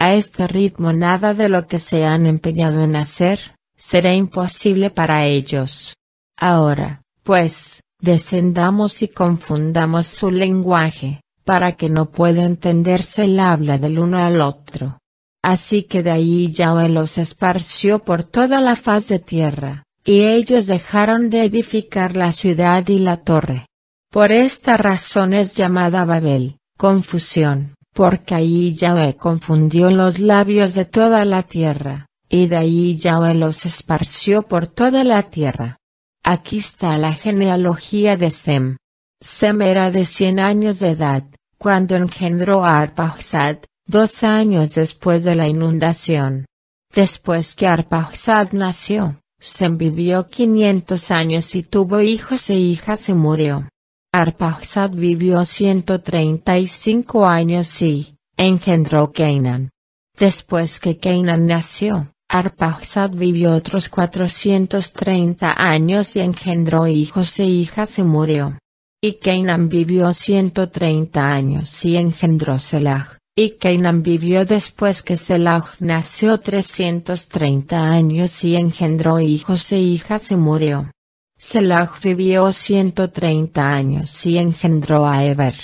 A este ritmo nada de lo que se han empeñado en hacer, será imposible para ellos. Ahora, pues, descendamos y confundamos su lenguaje, para que no pueda entenderse el habla del uno al otro. Así que de ahí Yahweh los esparció por toda la faz de tierra, y ellos dejaron de edificar la ciudad y la torre. Por esta razón es llamada Babel, confusión, porque ahí Yahweh confundió los labios de toda la tierra, y de ahí Yahweh los esparció por toda la tierra. Aquí está la genealogía de Sem. Sem era de cien años de edad, cuando engendró a Arpajzad, dos años después de la inundación. Después que Arpajzad nació, Sem vivió 500 años y tuvo hijos e hijas y murió. Arpazad vivió 135 años y, engendró Keinan. Después que Keinan nació, Arpachsad vivió otros 430 años y engendró hijos e hijas y murió. Y Keinan vivió 130 años y engendró Selah y Cainan vivió después que Selah nació 330 años y engendró hijos e hijas y murió. Selah vivió 130 años y engendró a Eber.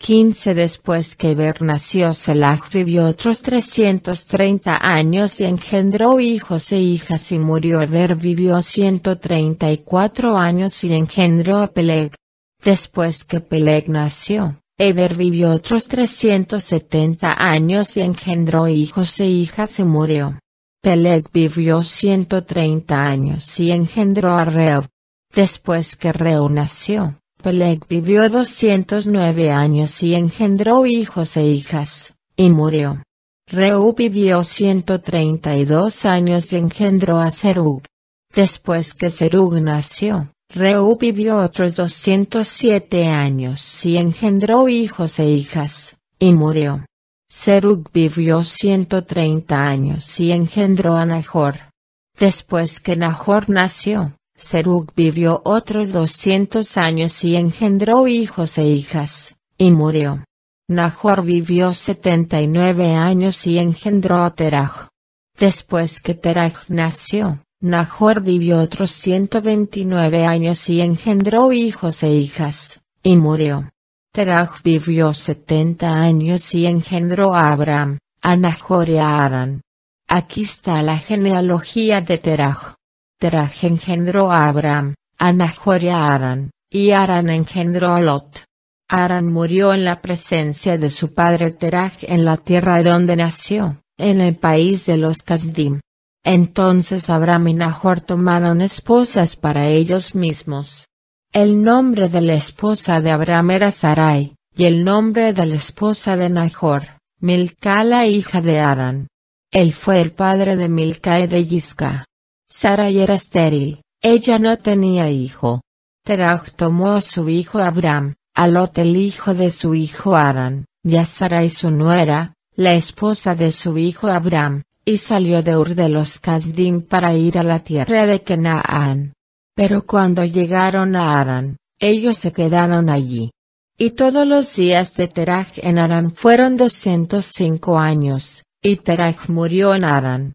15 después que Eber nació Selah vivió otros 330 años y engendró hijos e hijas y murió Eber vivió 134 años y engendró a Peleg. Después que Peleg nació, Eber vivió otros 370 años y engendró hijos e hijas y murió. Peleg vivió 130 años y engendró a Reu. Después que Reu nació, Peleg vivió 209 años y engendró hijos e hijas, y murió. Reu vivió 132 años y engendró a Serug. Después que Serug nació, Reu vivió otros 207 años y engendró hijos e hijas, y murió. Serug vivió 130 años y engendró a Nahor. Después que Nahor nació, Serug vivió otros 200 años y engendró hijos e hijas, y murió. Nahor vivió 79 años y engendró a Teraj. Después que Teraj nació, Nahor vivió otros 129 años y engendró hijos e hijas, y murió. Teraj vivió 70 años y engendró a Abraham, a Nahor y a Aran. Aquí está la genealogía de Teraj. Teraj engendró a Abraham, a Nahor y a Aran, y Aran engendró a Lot. Aran murió en la presencia de su padre Teraj en la tierra donde nació, en el país de los Kasdim entonces Abraham y Nahor tomaron esposas para ellos mismos. El nombre de la esposa de Abraham era Sarai, y el nombre de la esposa de Nahor, Milca la hija de Aran. Él fue el padre de Milca y de Yisca. Sarai era estéril, ella no tenía hijo. Terah tomó a su hijo Abraham, a Lot el hijo de su hijo Aran, y a Sarai su nuera, la esposa de su hijo Abraham, y salió de Ur de los Kasdim para ir a la tierra de Kenaán. Pero cuando llegaron a Arán, ellos se quedaron allí. Y todos los días de Teraj en Arán fueron 205 años, y Teraj murió en Arán.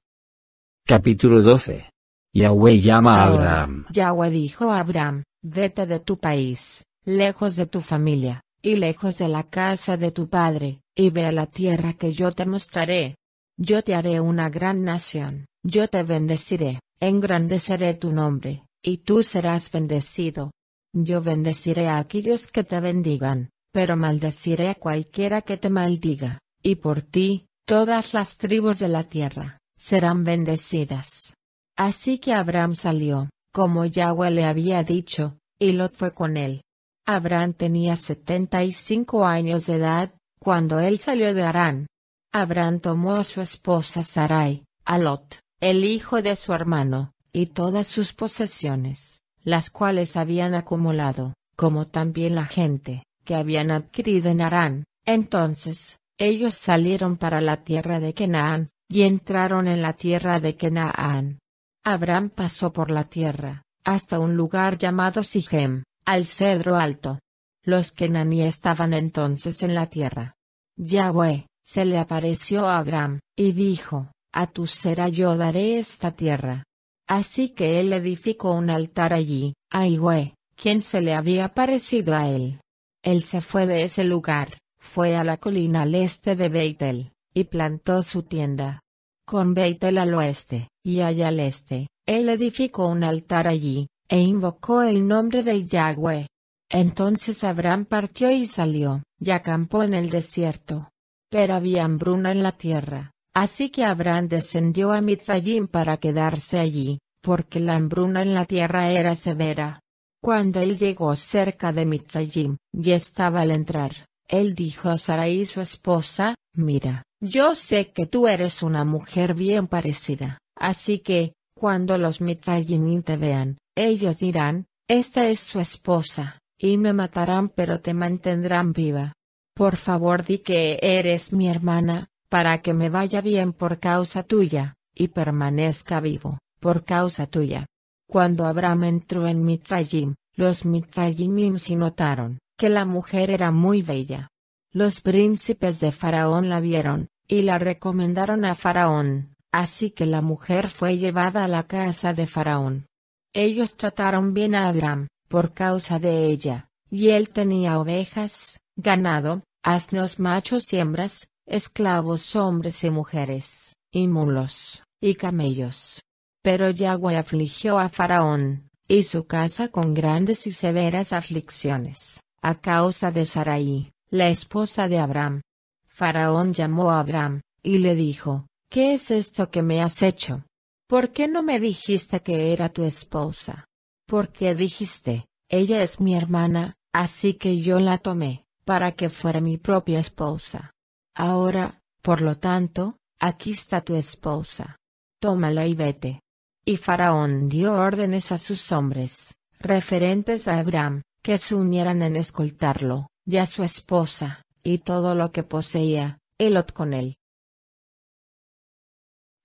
Capítulo 12. Yahweh llama a Abraham. Yahweh dijo a Abraham, vete de tu país, lejos de tu familia, y lejos de la casa de tu padre, y ve a la tierra que yo te mostraré. Yo te haré una gran nación, yo te bendeciré, engrandeceré tu nombre, y tú serás bendecido. Yo bendeciré a aquellos que te bendigan, pero maldeciré a cualquiera que te maldiga, y por ti, todas las tribus de la tierra, serán bendecidas. Así que Abraham salió, como Yahweh le había dicho, y Lot fue con él. Abraham tenía setenta y cinco años de edad, cuando él salió de Arán, Abraham tomó a su esposa Sarai, a Lot, el hijo de su hermano, y todas sus posesiones, las cuales habían acumulado, como también la gente, que habían adquirido en Arán. Entonces, ellos salieron para la tierra de Kenán y entraron en la tierra de Kenaán. Abraham pasó por la tierra, hasta un lugar llamado Sichem, al cedro alto. Los Kenaní estaban entonces en la tierra. Yahweh, se le apareció a Abraham, y dijo, A tu será yo daré esta tierra. Así que él edificó un altar allí, a Yahweh, quien se le había parecido a él. Él se fue de ese lugar, fue a la colina al este de Beitel, y plantó su tienda. Con Beitel al oeste, y allá al este, él edificó un altar allí, e invocó el nombre de Yahweh. Entonces Abraham partió y salió, y acampó en el desierto. Pero había hambruna en la tierra, así que Abraham descendió a Mitzrayim para quedarse allí, porque la hambruna en la tierra era severa. Cuando él llegó cerca de Mitzayim, y estaba al entrar, él dijo a Sarai su esposa, Mira, yo sé que tú eres una mujer bien parecida, así que, cuando los Mitzrayim te vean, ellos dirán, Esta es su esposa, y me matarán pero te mantendrán viva. Por favor di que eres mi hermana, para que me vaya bien por causa tuya, y permanezca vivo, por causa tuya. Cuando Abraham entró en Mitzayim, los Mitzayimim se notaron, que la mujer era muy bella. Los príncipes de Faraón la vieron, y la recomendaron a Faraón, así que la mujer fue llevada a la casa de Faraón. Ellos trataron bien a Abraham, por causa de ella, y él tenía ovejas, ganado, haznos machos y hembras, esclavos hombres y mujeres, y mulos, y camellos. Pero Yahweh afligió a Faraón, y su casa con grandes y severas aflicciones, a causa de Sarai, la esposa de Abraham. Faraón llamó a Abraham, y le dijo, ¿Qué es esto que me has hecho? ¿Por qué no me dijiste que era tu esposa? Porque dijiste, ella es mi hermana, así que yo la tomé para que fuera mi propia esposa. Ahora, por lo tanto, aquí está tu esposa. Tómala y vete. Y Faraón dio órdenes a sus hombres, referentes a Abraham, que se unieran en escoltarlo, y a su esposa, y todo lo que poseía, Elot con él.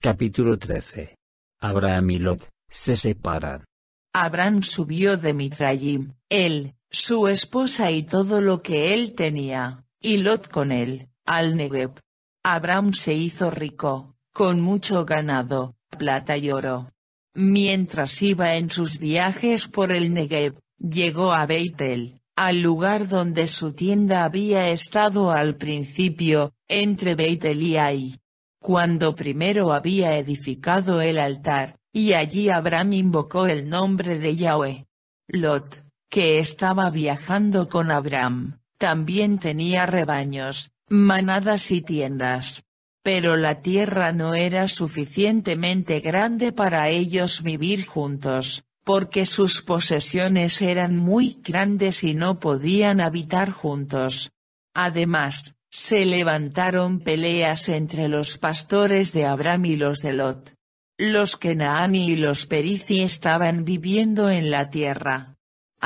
Capítulo 13. Abraham y Lot, se separan. Abraham subió de Mitrayim, él, su esposa y todo lo que él tenía, y Lot con él, al Negev. Abraham se hizo rico, con mucho ganado, plata y oro. Mientras iba en sus viajes por el Negev, llegó a Beitel, al lugar donde su tienda había estado al principio, entre Beitel y Ai. Cuando primero había edificado el altar, y allí Abraham invocó el nombre de Yahweh. Lot, que estaba viajando con Abraham, también tenía rebaños, manadas y tiendas. Pero la tierra no era suficientemente grande para ellos vivir juntos, porque sus posesiones eran muy grandes y no podían habitar juntos. Además, se levantaron peleas entre los pastores de Abraham y los de Lot. Los Kenaani y los Perici estaban viviendo en la tierra,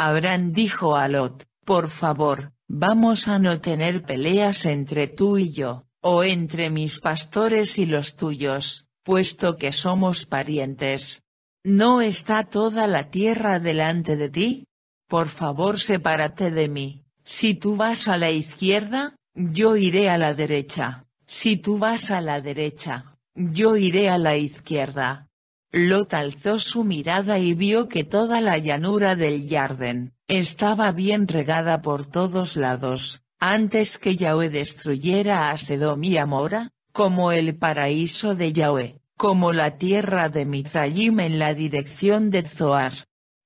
Abraham dijo a Lot, por favor, vamos a no tener peleas entre tú y yo, o entre mis pastores y los tuyos, puesto que somos parientes. ¿No está toda la tierra delante de ti? Por favor sepárate de mí, si tú vas a la izquierda, yo iré a la derecha, si tú vas a la derecha, yo iré a la izquierda. Lot alzó su mirada y vio que toda la llanura del Yarden, estaba bien regada por todos lados, antes que Yahweh destruyera a Sedom y Amora, como el paraíso de Yahweh, como la tierra de Mitrayim en la dirección de Zoar.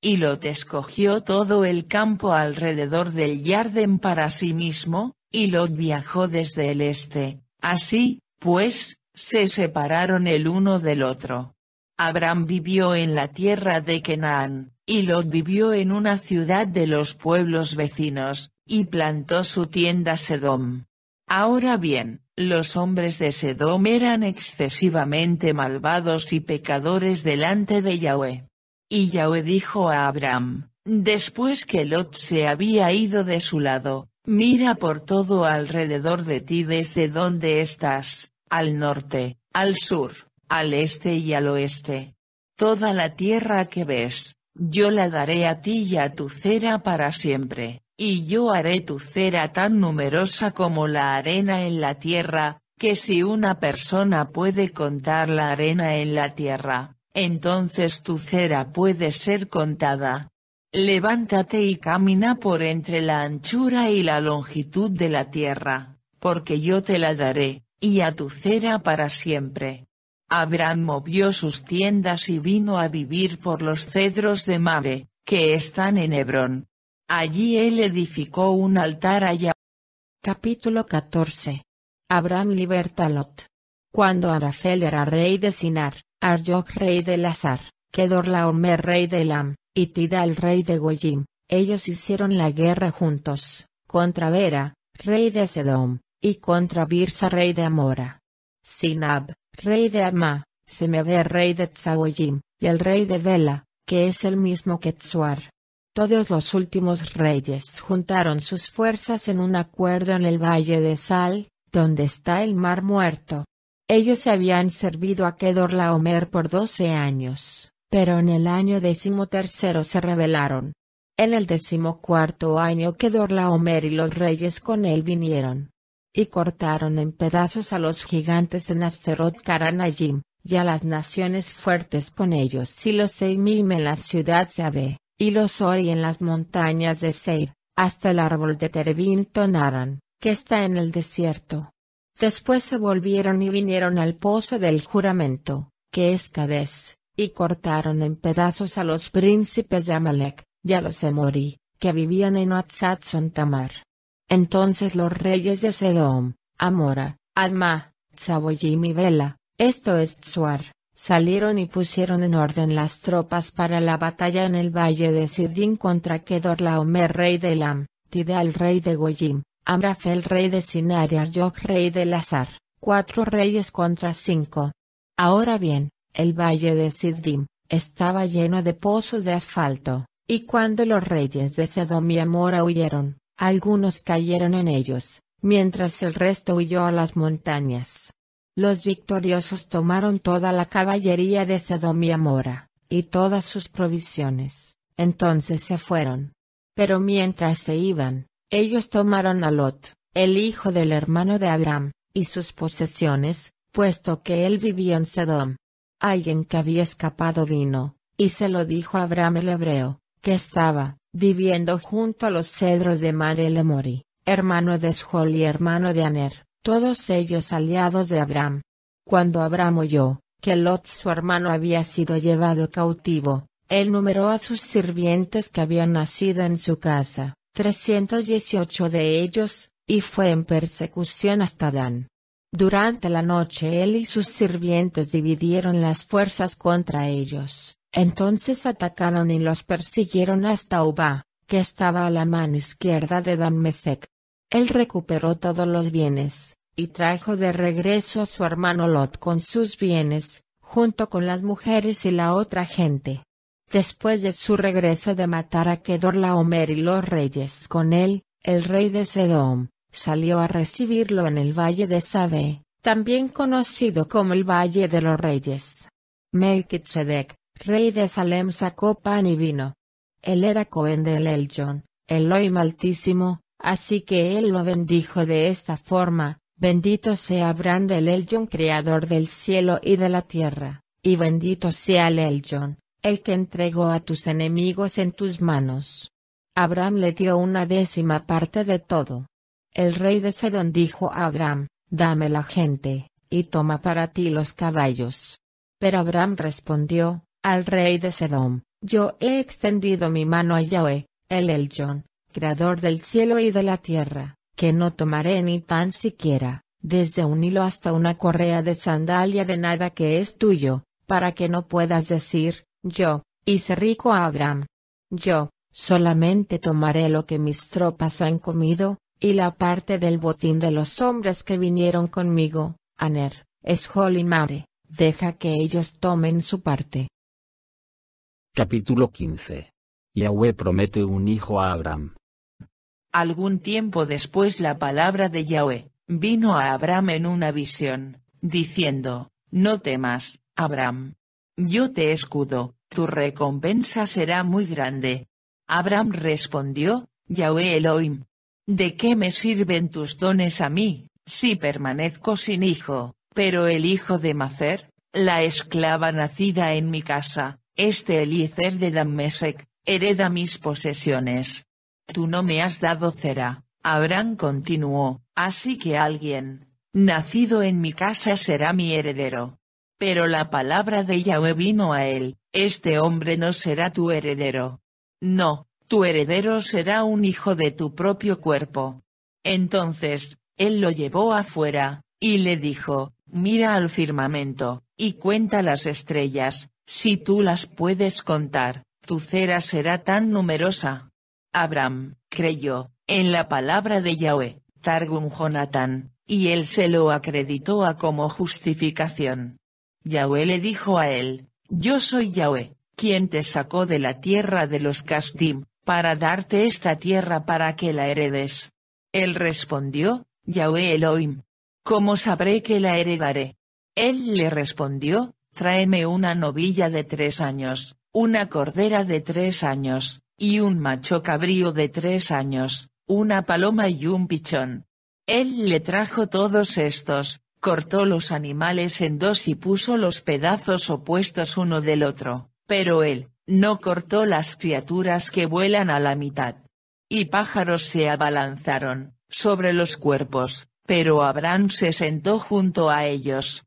Y Lot escogió todo el campo alrededor del Yarden para sí mismo, y Lot viajó desde el este, así, pues, se separaron el uno del otro. Abraham vivió en la tierra de Canaán, y Lot vivió en una ciudad de los pueblos vecinos, y plantó su tienda Sedom. Ahora bien, los hombres de Sedom eran excesivamente malvados y pecadores delante de Yahweh. Y Yahweh dijo a Abraham, después que Lot se había ido de su lado, mira por todo alrededor de ti desde donde estás, al norte, al sur, al este y al oeste. Toda la tierra que ves, yo la daré a ti y a tu cera para siempre, y yo haré tu cera tan numerosa como la arena en la tierra, que si una persona puede contar la arena en la tierra, entonces tu cera puede ser contada. Levántate y camina por entre la anchura y la longitud de la tierra, porque yo te la daré, y a tu cera para siempre. Abraham movió sus tiendas y vino a vivir por los cedros de Mare, que están en Hebrón. Allí él edificó un altar allá. Capítulo 14. Abraham liberta a Lot. Cuando Arafel era rey de Sinar, Arjok rey de Lazar, Kedorlaomer rey de Elam, y Tidal rey de Goyim, ellos hicieron la guerra juntos, contra Vera, rey de Sedom, y contra Birsa rey de Amora. Sinab, rey de Amá, se me ve rey de Tsaoyim, y el rey de Vela, que es el mismo que Todos los últimos reyes juntaron sus fuerzas en un acuerdo en el valle de Sal, donde está el mar muerto. Ellos se habían servido a Kedorlaomer por doce años, pero en el año decimotercero se rebelaron. En el decimocuarto año Kedorlaomer y los reyes con él vinieron, y cortaron en pedazos a los gigantes en Asterot Karanayim, y a las naciones fuertes con ellos y los Eimim en la ciudad Sabe, y los Ori en las montañas de Seir, hasta el árbol de Terbín Tonaran, que está en el desierto. Después se volvieron y vinieron al pozo del juramento, que es Cades, y cortaron en pedazos a los príncipes de Amalek, y a los Emori, que vivían en son Tamar entonces los reyes de Sedom, Amora, Alma, Tzaboyim y Bela, esto es Tzuar, salieron y pusieron en orden las tropas para la batalla en el valle de Sidim contra Kedor rey de Elam, Tidal rey de Goyim, Amrafel rey de Sinar y rey de Lazar, cuatro reyes contra cinco. Ahora bien, el valle de Siddim, estaba lleno de pozos de asfalto, y cuando los reyes de Sedom y Amora huyeron, algunos cayeron en ellos, mientras el resto huyó a las montañas. Los victoriosos tomaron toda la caballería de Sedom y Amora, y todas sus provisiones, entonces se fueron. Pero mientras se iban, ellos tomaron a Lot, el hijo del hermano de Abraham, y sus posesiones, puesto que él vivía en Sedom. Alguien que había escapado vino, y se lo dijo a Abraham el hebreo, que estaba, viviendo junto a los cedros de Mori, hermano de Shol y hermano de Aner, todos ellos aliados de Abraham. Cuando Abraham oyó, que Lot su hermano había sido llevado cautivo, él numeró a sus sirvientes que habían nacido en su casa, 318 de ellos, y fue en persecución hasta Dan. Durante la noche él y sus sirvientes dividieron las fuerzas contra ellos, entonces atacaron y los persiguieron hasta Uba, que estaba a la mano izquierda de Mesec. Él recuperó todos los bienes, y trajo de regreso a su hermano Lot con sus bienes, junto con las mujeres y la otra gente. Después de su regreso de matar a Kedorlaomer y los reyes con él, el rey de Sedom, salió a recibirlo en el valle de Sabe, también conocido como el valle de los reyes. Melquisedec, rey de Salem sacó pan y vino. Él era Cohen del el hoy Maltísimo, así que él lo bendijo de esta forma, bendito sea Abraham del Elion creador del cielo y de la tierra, y bendito sea el Elion, el que entregó a tus enemigos en tus manos. Abraham le dio una décima parte de todo. El rey de Sedón dijo a Abraham, dame la gente, y toma para ti los caballos. Pero Abraham respondió, al rey de Sedom, yo he extendido mi mano a Yahweh, el Eljon, creador del cielo y de la tierra, que no tomaré ni tan siquiera, desde un hilo hasta una correa de sandalia de nada que es tuyo, para que no puedas decir, yo, hice rico a Abraham. Yo, solamente tomaré lo que mis tropas han comido, y la parte del botín de los hombres que vinieron conmigo, Aner, Eshol y Mare, deja que ellos tomen su parte. Capítulo 15. Yahweh promete un hijo a Abraham. Algún tiempo después la palabra de Yahweh, vino a Abraham en una visión, diciendo, No temas, Abraham. Yo te escudo, tu recompensa será muy grande. Abraham respondió, Yahweh Elohim. ¿De qué me sirven tus dones a mí, si permanezco sin hijo? Pero el hijo de Macer, la esclava nacida en mi casa, este Eliezer de Dammesek, hereda mis posesiones. Tú no me has dado cera, Abraham continuó, así que alguien, nacido en mi casa será mi heredero. Pero la palabra de Yahweh vino a él, este hombre no será tu heredero. No, tu heredero será un hijo de tu propio cuerpo. Entonces, él lo llevó afuera, y le dijo, mira al firmamento, y cuenta las estrellas, si tú las puedes contar, tu cera será tan numerosa. Abraham, creyó, en la palabra de Yahweh, Targum Jonathan, y él se lo acreditó a como justificación. Yahweh le dijo a él, Yo soy Yahweh, quien te sacó de la tierra de los Castim, para darte esta tierra para que la heredes. Él respondió, Yahweh Elohim. ¿Cómo sabré que la heredaré? Él le respondió, Tráeme una novilla de tres años, una cordera de tres años, y un macho cabrío de tres años, una paloma y un pichón. Él le trajo todos estos, cortó los animales en dos y puso los pedazos opuestos uno del otro, pero él, no cortó las criaturas que vuelan a la mitad. Y pájaros se abalanzaron, sobre los cuerpos, pero Abraham se sentó junto a ellos,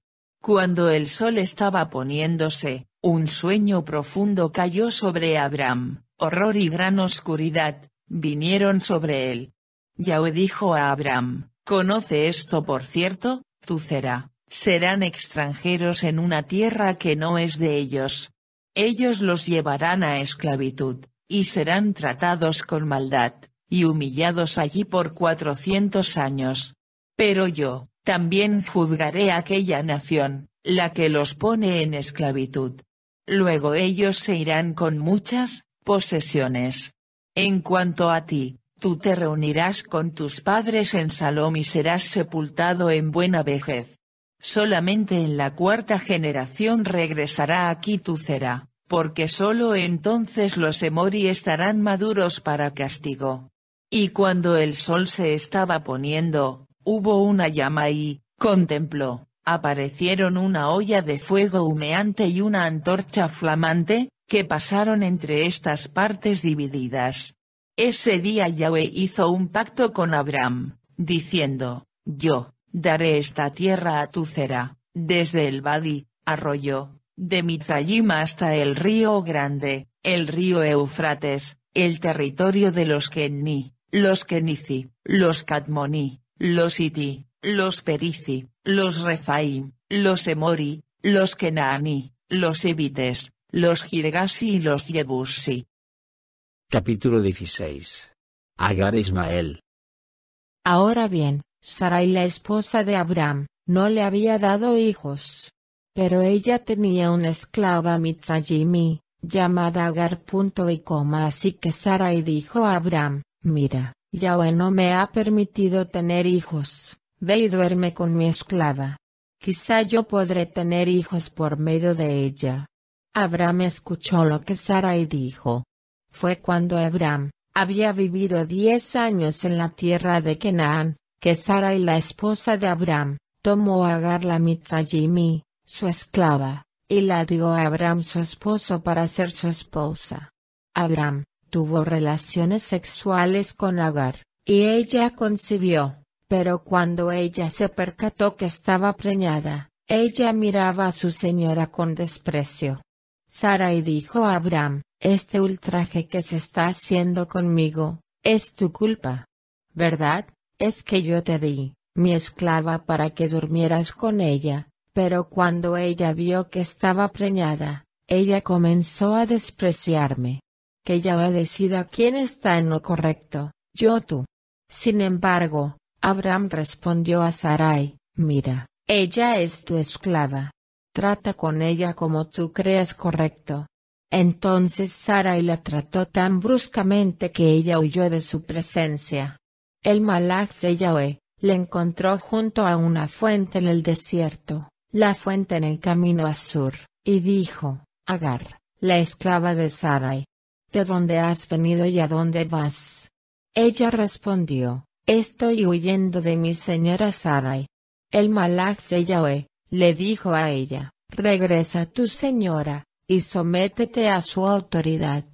cuando el sol estaba poniéndose, un sueño profundo cayó sobre Abraham, horror y gran oscuridad, vinieron sobre él. Yahweh dijo a Abraham, Conoce esto por cierto, tú será, serán extranjeros en una tierra que no es de ellos. Ellos los llevarán a esclavitud, y serán tratados con maldad, y humillados allí por cuatrocientos años. Pero yo, también juzgaré aquella nación, la que los pone en esclavitud. Luego ellos se irán con muchas posesiones. En cuanto a ti, tú te reunirás con tus padres en Salom y serás sepultado en buena vejez. Solamente en la cuarta generación regresará aquí tu cera, porque sólo entonces los Emori estarán maduros para castigo. Y cuando el sol se estaba poniendo, Hubo una llama y, contempló, aparecieron una olla de fuego humeante y una antorcha flamante, que pasaron entre estas partes divididas. Ese día Yahweh hizo un pacto con Abraham, diciendo, Yo, daré esta tierra a tu cera, desde el Badi, arroyo, de Mitzayim hasta el río Grande, el río Eufrates, el territorio de los Kenni, los Kenizi, los Katmoni, los Iti, los Perici, los Refaim, los Emori, los Kenani, los Evites, los Girgasi y los Yebusi. Capítulo 16. Agar Ismael. Ahora bien, Sarai la esposa de Abraham, no le había dado hijos. Pero ella tenía una esclava Mitzayimi, llamada Agar. Y coma, así que Sarai dijo a Abraham, mira, Yahweh no me ha permitido tener hijos, ve y duerme con mi esclava. Quizá yo podré tener hijos por medio de ella. Abraham escuchó lo que Sarai dijo. Fue cuando Abraham había vivido diez años en la tierra de Canaán, que Sarai la esposa de Abraham, tomó a Agar la su esclava, y la dio a Abraham su esposo para ser su esposa. Abraham tuvo relaciones sexuales con Agar, y ella concibió, pero cuando ella se percató que estaba preñada, ella miraba a su señora con desprecio. Sarai dijo a Abraham, este ultraje que se está haciendo conmigo, es tu culpa. ¿Verdad? Es que yo te di, mi esclava para que durmieras con ella, pero cuando ella vio que estaba preñada, ella comenzó a despreciarme que Yahweh decida quién está en lo correcto, yo tú. Sin embargo, Abraham respondió a Sarai, mira, ella es tu esclava. Trata con ella como tú creas correcto. Entonces Sarai la trató tan bruscamente que ella huyó de su presencia. El malax de Yahweh, le encontró junto a una fuente en el desierto, la fuente en el camino a Sur, y dijo, Agar, la esclava de Sarai, dónde has venido y a dónde vas? Ella respondió, Estoy huyendo de mi señora Sarai. El malak de le dijo a ella, Regresa tu señora, y sométete a su autoridad.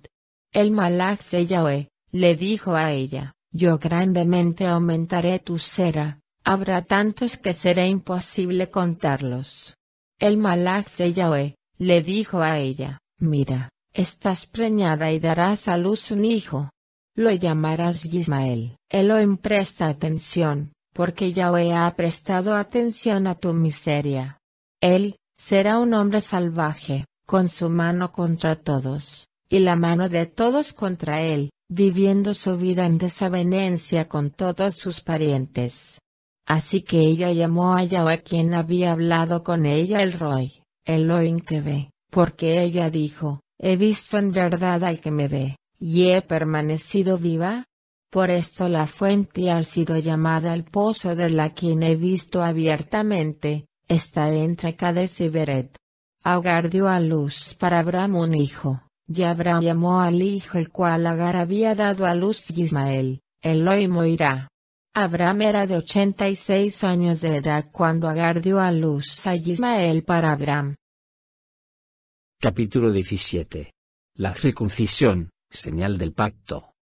El malak de le dijo a ella, Yo grandemente aumentaré tu cera, habrá tantos que será imposible contarlos. El malak de le dijo a ella, Mira, Estás preñada y darás a luz un hijo. Lo llamarás Ismael. Elohim presta atención, porque Yahweh ha prestado atención a tu miseria. Él, será un hombre salvaje, con su mano contra todos, y la mano de todos contra él, viviendo su vida en desavenencia con todos sus parientes. Así que ella llamó a Yahweh quien había hablado con ella el rey. Elohim que porque ella dijo, He visto en verdad al que me ve, y he permanecido viva. Por esto la fuente ha sido llamada el pozo de la quien he visto abiertamente, está entre Cades y Beret. Agar dio a luz para Abraham un hijo, y Abraham llamó al hijo el cual Agar había dado a luz Ismael, Eloy Moirá. Abraham era de ochenta y seis años de edad cuando Agar dio a luz a Ismael para Abraham. Capítulo 17. La circuncisión, señal del pacto.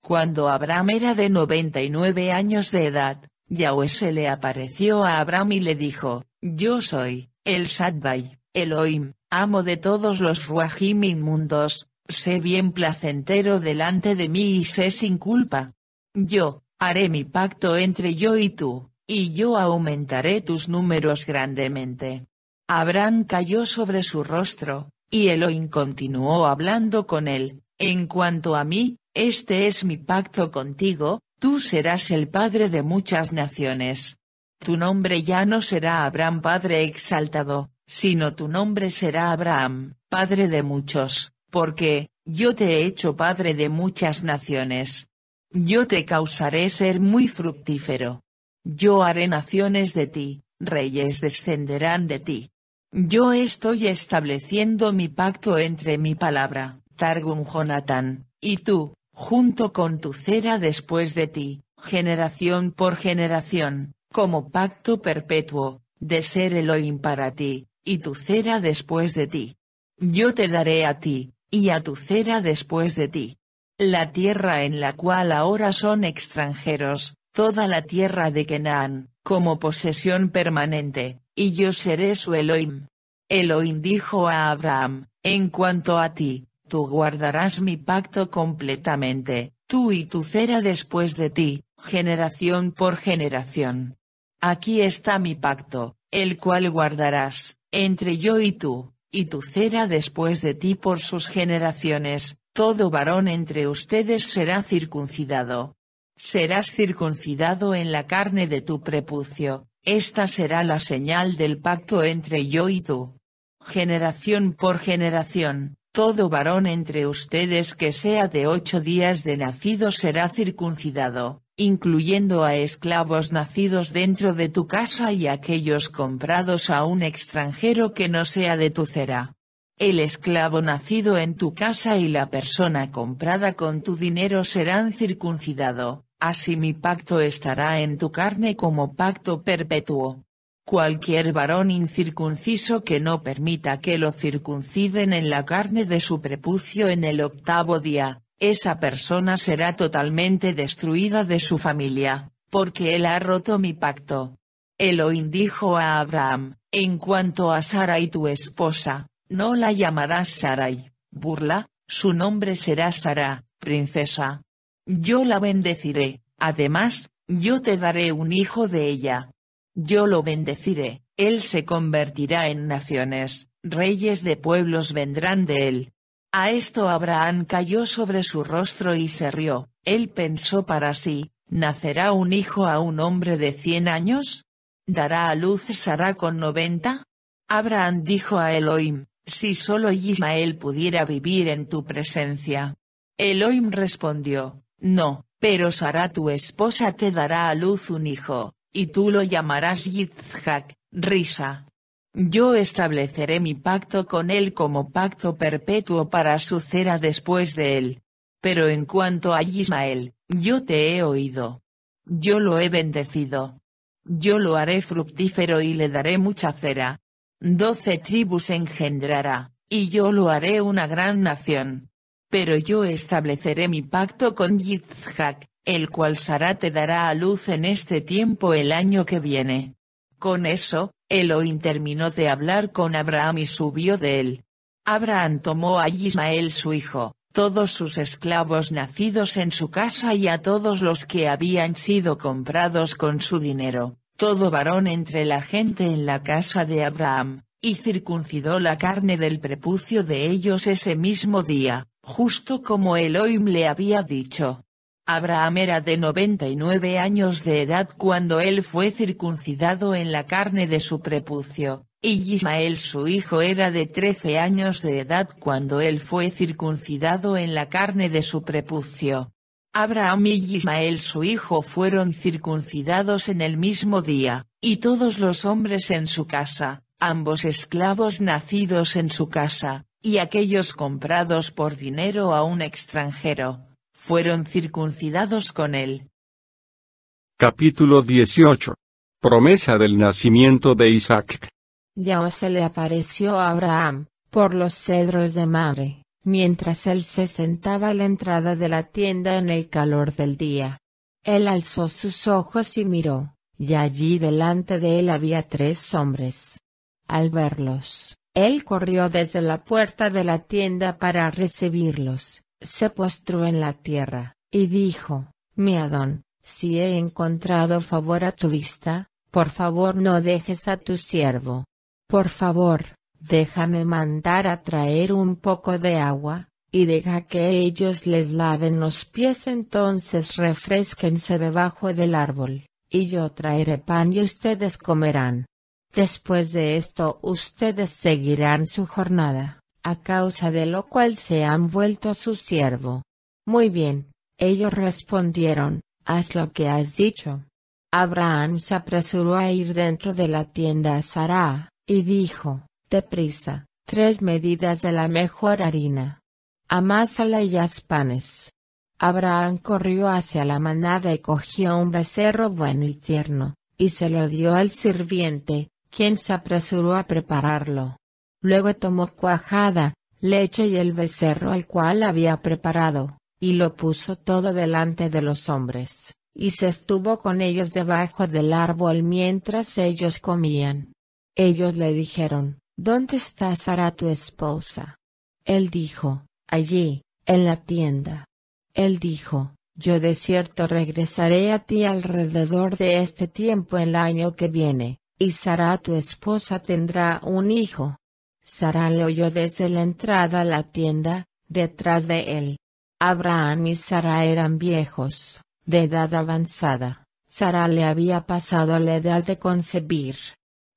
Cuando Abraham era de 99 años de edad, Yahweh se le apareció a Abraham y le dijo, Yo soy, el el Elohim, amo de todos los ruajim inmundos, sé bien placentero delante de mí y sé sin culpa. Yo, haré mi pacto entre yo y tú, y yo aumentaré tus números grandemente. Abraham cayó sobre su rostro, y Elohim continuó hablando con él, en cuanto a mí, este es mi pacto contigo, tú serás el padre de muchas naciones. Tu nombre ya no será Abraham Padre exaltado, sino tu nombre será Abraham, Padre de muchos, porque, yo te he hecho Padre de muchas naciones. Yo te causaré ser muy fructífero. Yo haré naciones de ti, reyes descenderán de ti. Yo estoy estableciendo mi pacto entre mi palabra, Targum Jonathan, y tú, junto con tu cera después de ti, generación por generación, como pacto perpetuo, de ser Elohim para ti, y tu cera después de ti. Yo te daré a ti, y a tu cera después de ti. La tierra en la cual ahora son extranjeros, toda la tierra de Kenan, como posesión permanente, y yo seré su Elohim. Elohim dijo a Abraham, en cuanto a ti, tú guardarás mi pacto completamente, tú y tu cera después de ti, generación por generación. Aquí está mi pacto, el cual guardarás, entre yo y tú, y tu cera después de ti por sus generaciones, todo varón entre ustedes será circuncidado. Serás circuncidado en la carne de tu prepucio, esta será la señal del pacto entre yo y tú. Generación por generación, todo varón entre ustedes que sea de ocho días de nacido será circuncidado, incluyendo a esclavos nacidos dentro de tu casa y aquellos comprados a un extranjero que no sea de tu cera. El esclavo nacido en tu casa y la persona comprada con tu dinero serán circuncidado, Así mi pacto estará en tu carne como pacto perpetuo. Cualquier varón incircunciso que no permita que lo circunciden en la carne de su prepucio en el octavo día, esa persona será totalmente destruida de su familia, porque él ha roto mi pacto. Elohim dijo a Abraham, en cuanto a Sarai tu esposa, no la llamarás Sarai, burla, su nombre será Sara, princesa, yo la bendeciré, además, yo te daré un hijo de ella. Yo lo bendeciré, él se convertirá en naciones, reyes de pueblos vendrán de él. A esto Abraham cayó sobre su rostro y se rió, él pensó para sí, ¿nacerá un hijo a un hombre de cien años? ¿Dará a luz Sara con noventa? Abraham dijo a Elohim, si solo Ismael pudiera vivir en tu presencia. Elohim respondió, no, pero Sara tu esposa te dará a luz un hijo, y tú lo llamarás Yitzhak, risa. Yo estableceré mi pacto con él como pacto perpetuo para su cera después de él. Pero en cuanto a Ismael, yo te he oído. Yo lo he bendecido. Yo lo haré fructífero y le daré mucha cera. Doce tribus engendrará, y yo lo haré una gran nación pero yo estableceré mi pacto con Yitzhak, el cual Sara te dará a luz en este tiempo el año que viene. Con eso, Elohim terminó de hablar con Abraham y subió de él. Abraham tomó a Ismael su hijo, todos sus esclavos nacidos en su casa y a todos los que habían sido comprados con su dinero, todo varón entre la gente en la casa de Abraham, y circuncidó la carne del prepucio de ellos ese mismo día. Justo como Elohim le había dicho. Abraham era de 99 años de edad cuando él fue circuncidado en la carne de su prepucio, y Ismael su hijo era de 13 años de edad cuando él fue circuncidado en la carne de su prepucio. Abraham y Ismael su hijo fueron circuncidados en el mismo día, y todos los hombres en su casa, ambos esclavos nacidos en su casa, y aquellos comprados por dinero a un extranjero, fueron circuncidados con él. Capítulo 18. Promesa del nacimiento de Isaac. Ya se le apareció a Abraham, por los cedros de madre, mientras él se sentaba a la entrada de la tienda en el calor del día. Él alzó sus ojos y miró, y allí delante de él había tres hombres. Al verlos, él corrió desde la puerta de la tienda para recibirlos, se postró en la tierra, y dijo, Mi Adón, si he encontrado favor a tu vista, por favor no dejes a tu siervo. Por favor, déjame mandar a traer un poco de agua, y deja que ellos les laven los pies entonces refresquense debajo del árbol, y yo traeré pan y ustedes comerán. Después de esto ustedes seguirán su jornada, a causa de lo cual se han vuelto su siervo. Muy bien, ellos respondieron, haz lo que has dicho. Abraham se apresuró a ir dentro de la tienda a Sará, y dijo, deprisa, tres medidas de la mejor harina. Amásala y haz panes. Abraham corrió hacia la manada y cogió un becerro bueno y tierno, y se lo dio al sirviente, quien se apresuró a prepararlo. Luego tomó cuajada, leche y el becerro al cual había preparado, y lo puso todo delante de los hombres, y se estuvo con ellos debajo del árbol mientras ellos comían. Ellos le dijeron, ¿Dónde está Sara tu esposa? Él dijo, Allí, en la tienda. Él dijo, Yo de cierto regresaré a ti alrededor de este tiempo el año que viene, y Sara tu esposa tendrá un hijo. Sara le oyó desde la entrada a la tienda, detrás de él. Abraham y Sara eran viejos, de edad avanzada. Sara le había pasado la edad de concebir.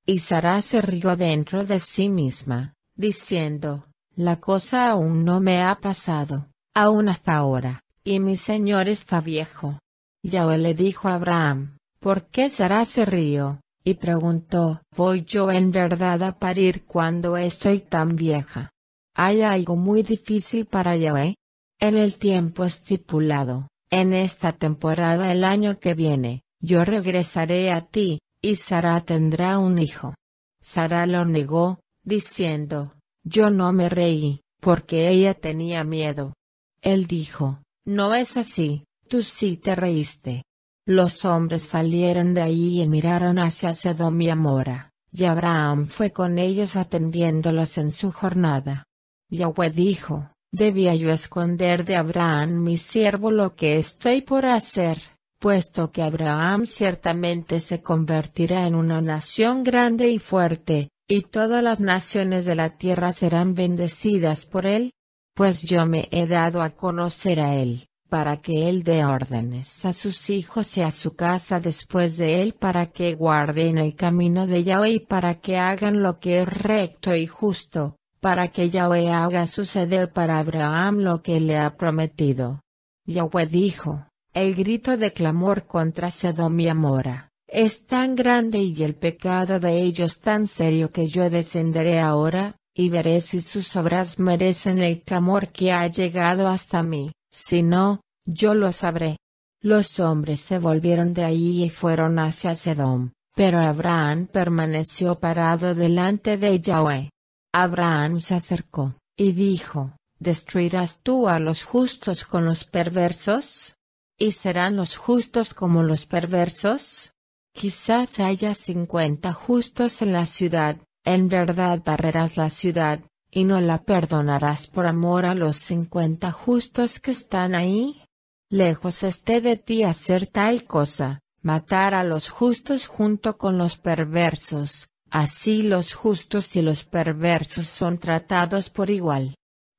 Y Sara se rió dentro de sí misma, diciendo, La cosa aún no me ha pasado, aún hasta ahora, y mi señor está viejo. Yahweh le dijo a Abraham, ¿por qué Sara se rió? y preguntó, ¿voy yo en verdad a parir cuando estoy tan vieja? ¿Hay algo muy difícil para Yahweh? En el tiempo estipulado, en esta temporada el año que viene, yo regresaré a ti, y Sara tendrá un hijo. Sara lo negó, diciendo, yo no me reí, porque ella tenía miedo. Él dijo, no es así, tú sí te reíste, los hombres salieron de allí y miraron hacia Sedom y Amora, y Abraham fue con ellos atendiéndolos en su jornada. Yahweh dijo, ¿debía yo esconder de Abraham mi siervo lo que estoy por hacer? puesto que Abraham ciertamente se convertirá en una nación grande y fuerte, y todas las naciones de la tierra serán bendecidas por él, pues yo me he dado a conocer a él, para que él dé órdenes a sus hijos y a su casa después de él para que guarden el camino de Yahweh y para que hagan lo que es recto y justo, para que Yahweh haga suceder para Abraham lo que le ha prometido. Yahweh dijo, el grito de clamor contra Sedom y Amora, es tan grande y el pecado de ellos tan serio que yo descenderé ahora, y veré si sus obras merecen el clamor que ha llegado hasta mí. Si no, yo lo sabré. Los hombres se volvieron de allí y fueron hacia Sedom, pero Abraham permaneció parado delante de Yahweh. Abraham se acercó, y dijo, ¿Destruirás tú a los justos con los perversos? ¿Y serán los justos como los perversos? Quizás haya cincuenta justos en la ciudad, en verdad barrerás la ciudad, y no la perdonarás por amor a los cincuenta justos que están ahí. Lejos esté de ti hacer tal cosa, matar a los justos junto con los perversos, así los justos y los perversos son tratados por igual.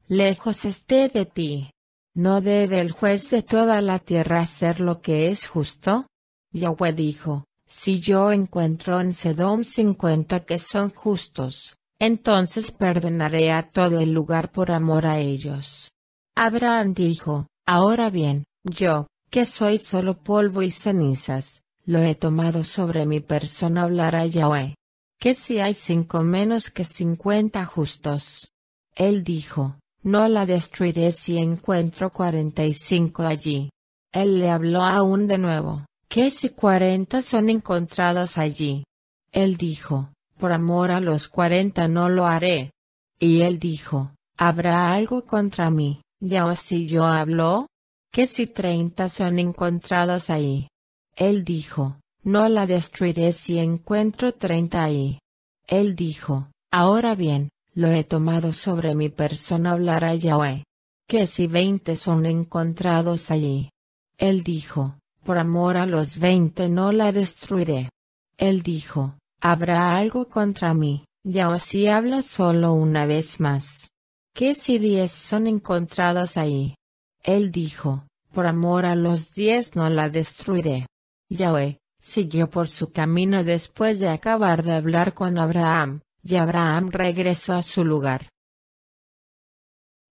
Lejos esté de ti. ¿No debe el juez de toda la tierra hacer lo que es justo? Yahweh dijo, si yo encuentro en Sedom cincuenta que son justos, entonces perdonaré a todo el lugar por amor a ellos. Abraham dijo, Ahora bien, yo, que soy solo polvo y cenizas, lo he tomado sobre mi persona hablar a Yahweh. Que si hay cinco menos que cincuenta justos. Él dijo, no la destruiré si encuentro cuarenta y cinco allí. Él le habló aún de nuevo, ¿Qué si cuarenta son encontrados allí. Él dijo, por amor a los cuarenta no lo haré. Y él dijo, ¿habrá algo contra mí, ya o si yo hablo? ¿Qué si treinta son encontrados ahí? Él dijo, no la destruiré si encuentro treinta ahí. Él dijo, ahora bien, lo he tomado sobre mi persona hablará Yahweh. Que si veinte son encontrados allí. Él dijo, por amor a los veinte no la destruiré. Él dijo, habrá algo contra mí, ya o si hablo solo una vez más. ¿Qué si diez son encontrados ahí? Él dijo, por amor a los diez no la destruiré. Yahweh, siguió por su camino después de acabar de hablar con Abraham, y Abraham regresó a su lugar.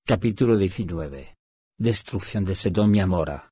Capítulo 19. Destrucción de Sedom y Amora.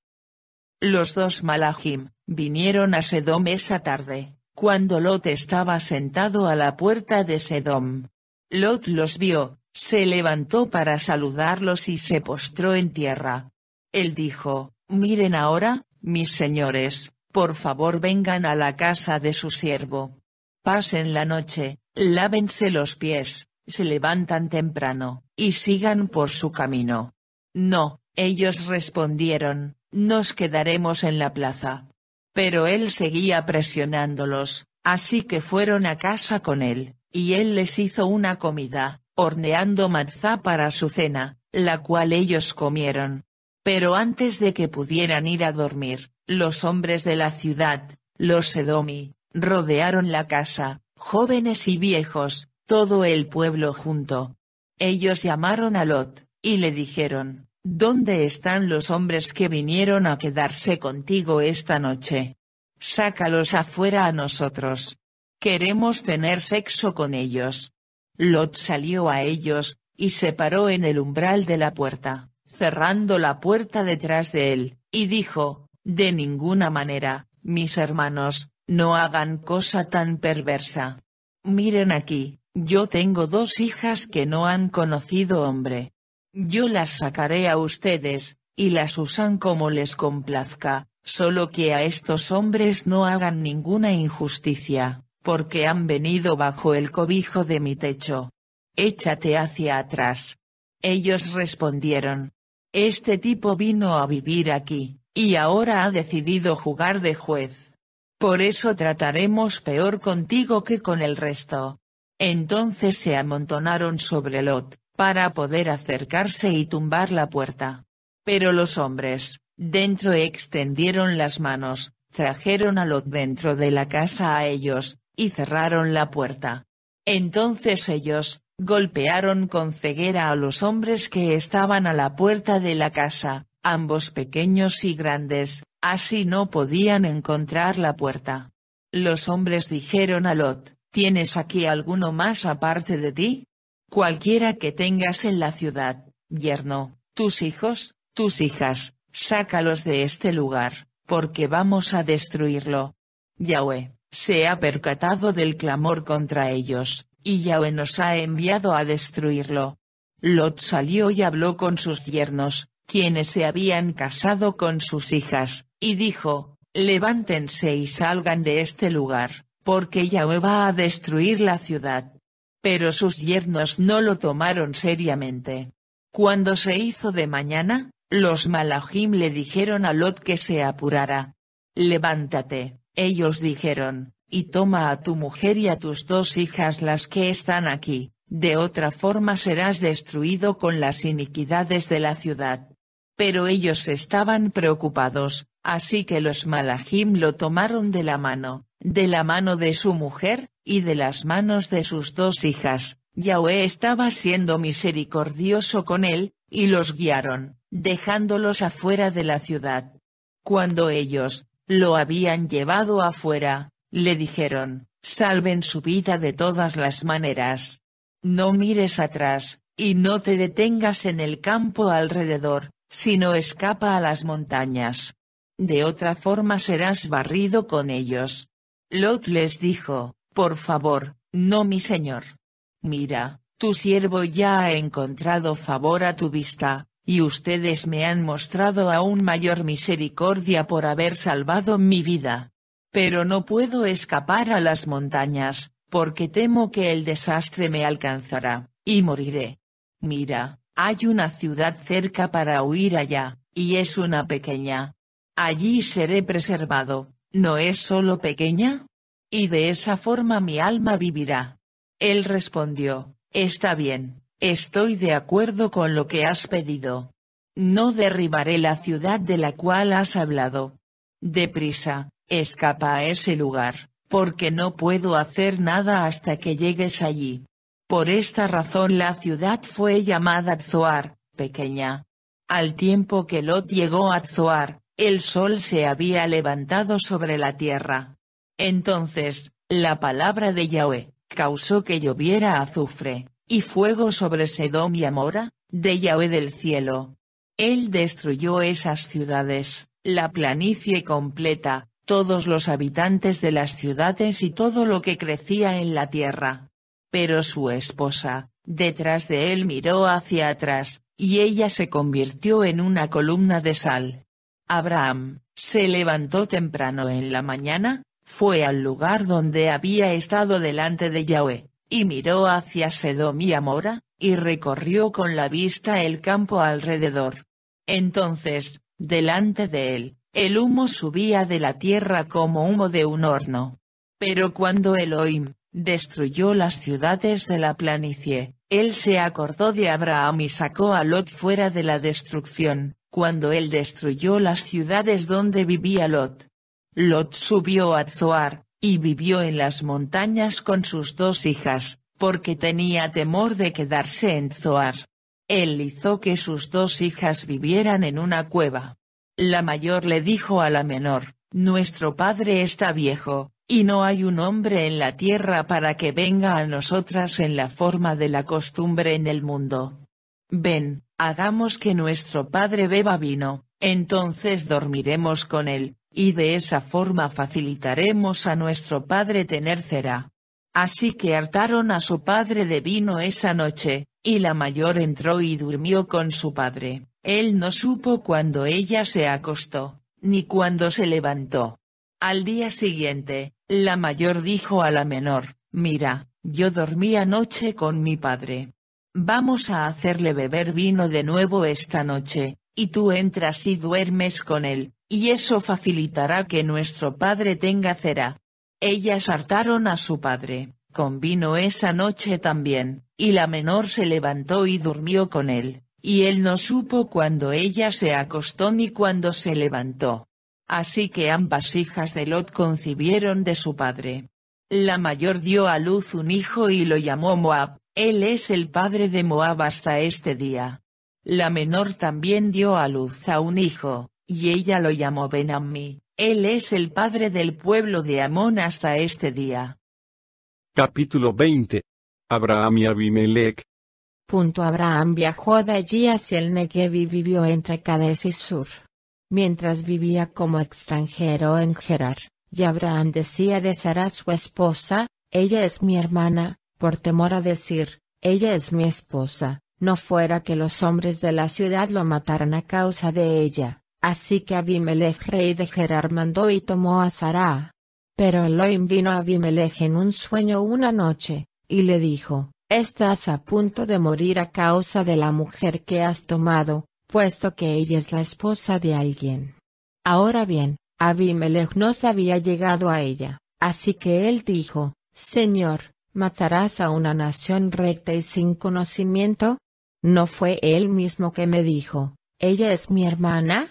Los dos Malahim, vinieron a Sedom esa tarde, cuando Lot estaba sentado a la puerta de Sedom. Lot los vio, se levantó para saludarlos y se postró en tierra. Él dijo, Miren ahora, mis señores, por favor vengan a la casa de su siervo. Pasen la noche, lávense los pies, se levantan temprano, y sigan por su camino. No, ellos respondieron, nos quedaremos en la plaza. Pero él seguía presionándolos, así que fueron a casa con él, y él les hizo una comida, horneando matzá para su cena, la cual ellos comieron. Pero antes de que pudieran ir a dormir, los hombres de la ciudad, los Sedomi, rodearon la casa, jóvenes y viejos, todo el pueblo junto. Ellos llamaron a Lot, y le dijeron, ¿Dónde están los hombres que vinieron a quedarse contigo esta noche? Sácalos afuera a nosotros. Queremos tener sexo con ellos. Lot salió a ellos, y se paró en el umbral de la puerta, cerrando la puerta detrás de él, y dijo, De ninguna manera, mis hermanos, no hagan cosa tan perversa. Miren aquí, yo tengo dos hijas que no han conocido hombre. Yo las sacaré a ustedes, y las usan como les complazca, solo que a estos hombres no hagan ninguna injusticia, porque han venido bajo el cobijo de mi techo. Échate hacia atrás. Ellos respondieron. Este tipo vino a vivir aquí, y ahora ha decidido jugar de juez. Por eso trataremos peor contigo que con el resto. Entonces se amontonaron sobre Lot, para poder acercarse y tumbar la puerta. Pero los hombres, dentro extendieron las manos, trajeron a Lot dentro de la casa a ellos, y cerraron la puerta. Entonces ellos, golpearon con ceguera a los hombres que estaban a la puerta de la casa, ambos pequeños y grandes, así no podían encontrar la puerta. Los hombres dijeron a Lot, ¿tienes aquí alguno más aparte de ti? cualquiera que tengas en la ciudad, yerno, tus hijos, tus hijas, sácalos de este lugar, porque vamos a destruirlo. Yahweh, se ha percatado del clamor contra ellos, y Yahweh nos ha enviado a destruirlo. Lot salió y habló con sus yernos, quienes se habían casado con sus hijas, y dijo, Levántense y salgan de este lugar, porque Yahweh va a destruir la ciudad. Pero sus yernos no lo tomaron seriamente. Cuando se hizo de mañana, los malajim le dijeron a Lot que se apurara. Levántate, ellos dijeron, y toma a tu mujer y a tus dos hijas las que están aquí, de otra forma serás destruido con las iniquidades de la ciudad. Pero ellos estaban preocupados, así que los malajim lo tomaron de la mano, de la mano de su mujer, y de las manos de sus dos hijas, Yahweh estaba siendo misericordioso con él, y los guiaron, dejándolos afuera de la ciudad. Cuando ellos, lo habían llevado afuera, le dijeron, salven su vida de todas las maneras. No mires atrás, y no te detengas en el campo alrededor, sino escapa a las montañas. De otra forma serás barrido con ellos. Lot les dijo, por favor, no mi señor. Mira, tu siervo ya ha encontrado favor a tu vista, y ustedes me han mostrado aún mayor misericordia por haber salvado mi vida. Pero no puedo escapar a las montañas, porque temo que el desastre me alcanzará, y moriré. Mira, hay una ciudad cerca para huir allá, y es una pequeña. Allí seré preservado, ¿no es solo pequeña? y de esa forma mi alma vivirá. Él respondió, Está bien, estoy de acuerdo con lo que has pedido. No derribaré la ciudad de la cual has hablado. Deprisa, escapa a ese lugar, porque no puedo hacer nada hasta que llegues allí. Por esta razón la ciudad fue llamada Zoar, pequeña. Al tiempo que Lot llegó a Zoar, el sol se había levantado sobre la tierra. Entonces, la palabra de Yahweh, causó que lloviera azufre, y fuego sobre Sedom y Amora, de Yahweh del cielo. Él destruyó esas ciudades, la planicie completa, todos los habitantes de las ciudades y todo lo que crecía en la tierra. Pero su esposa, detrás de él miró hacia atrás, y ella se convirtió en una columna de sal. Abraham, se levantó temprano en la mañana, fue al lugar donde había estado delante de Yahweh, y miró hacia Sedom y Amora, y recorrió con la vista el campo alrededor. Entonces, delante de él, el humo subía de la tierra como humo de un horno. Pero cuando Elohim, destruyó las ciudades de la planicie, él se acordó de Abraham y sacó a Lot fuera de la destrucción, cuando él destruyó las ciudades donde vivía Lot. Lot subió a Zoar, y vivió en las montañas con sus dos hijas, porque tenía temor de quedarse en Zoar. Él hizo que sus dos hijas vivieran en una cueva. La mayor le dijo a la menor, Nuestro padre está viejo, y no hay un hombre en la tierra para que venga a nosotras en la forma de la costumbre en el mundo. Ven, hagamos que nuestro padre beba vino, entonces dormiremos con él, y de esa forma facilitaremos a nuestro padre tener cera. Así que hartaron a su padre de vino esa noche, y la mayor entró y durmió con su padre. Él no supo cuando ella se acostó, ni cuando se levantó. Al día siguiente, la mayor dijo a la menor, Mira, yo dormí anoche con mi padre. Vamos a hacerle beber vino de nuevo esta noche, y tú entras y duermes con él, y eso facilitará que nuestro padre tenga cera. Ellas hartaron a su padre, con vino esa noche también, y la menor se levantó y durmió con él, y él no supo cuando ella se acostó ni cuando se levantó. Así que ambas hijas de Lot concibieron de su padre. La mayor dio a luz un hijo y lo llamó Moab, él es el padre de Moab hasta este día. La menor también dio a luz a un hijo, y ella lo llamó ben él es el padre del pueblo de Amón hasta este día. Capítulo 20. Abraham y Abimelech. Punto Abraham viajó de allí hacia el Negev y vivió entre Cades y Sur. Mientras vivía como extranjero en Gerar, y Abraham decía de Sara su esposa, ella es mi hermana, por temor a decir, ella es mi esposa, no fuera que los hombres de la ciudad lo mataran a causa de ella. Así que Abimelech rey de Gerar mandó y tomó a Sara. Pero Elohim vino a Abimelech en un sueño una noche, y le dijo, Estás a punto de morir a causa de la mujer que has tomado, puesto que ella es la esposa de alguien. Ahora bien, Abimelech no se había llegado a ella, así que él dijo, Señor, ¿matarás a una nación recta y sin conocimiento? ¿No fue él mismo que me dijo, ella es mi hermana?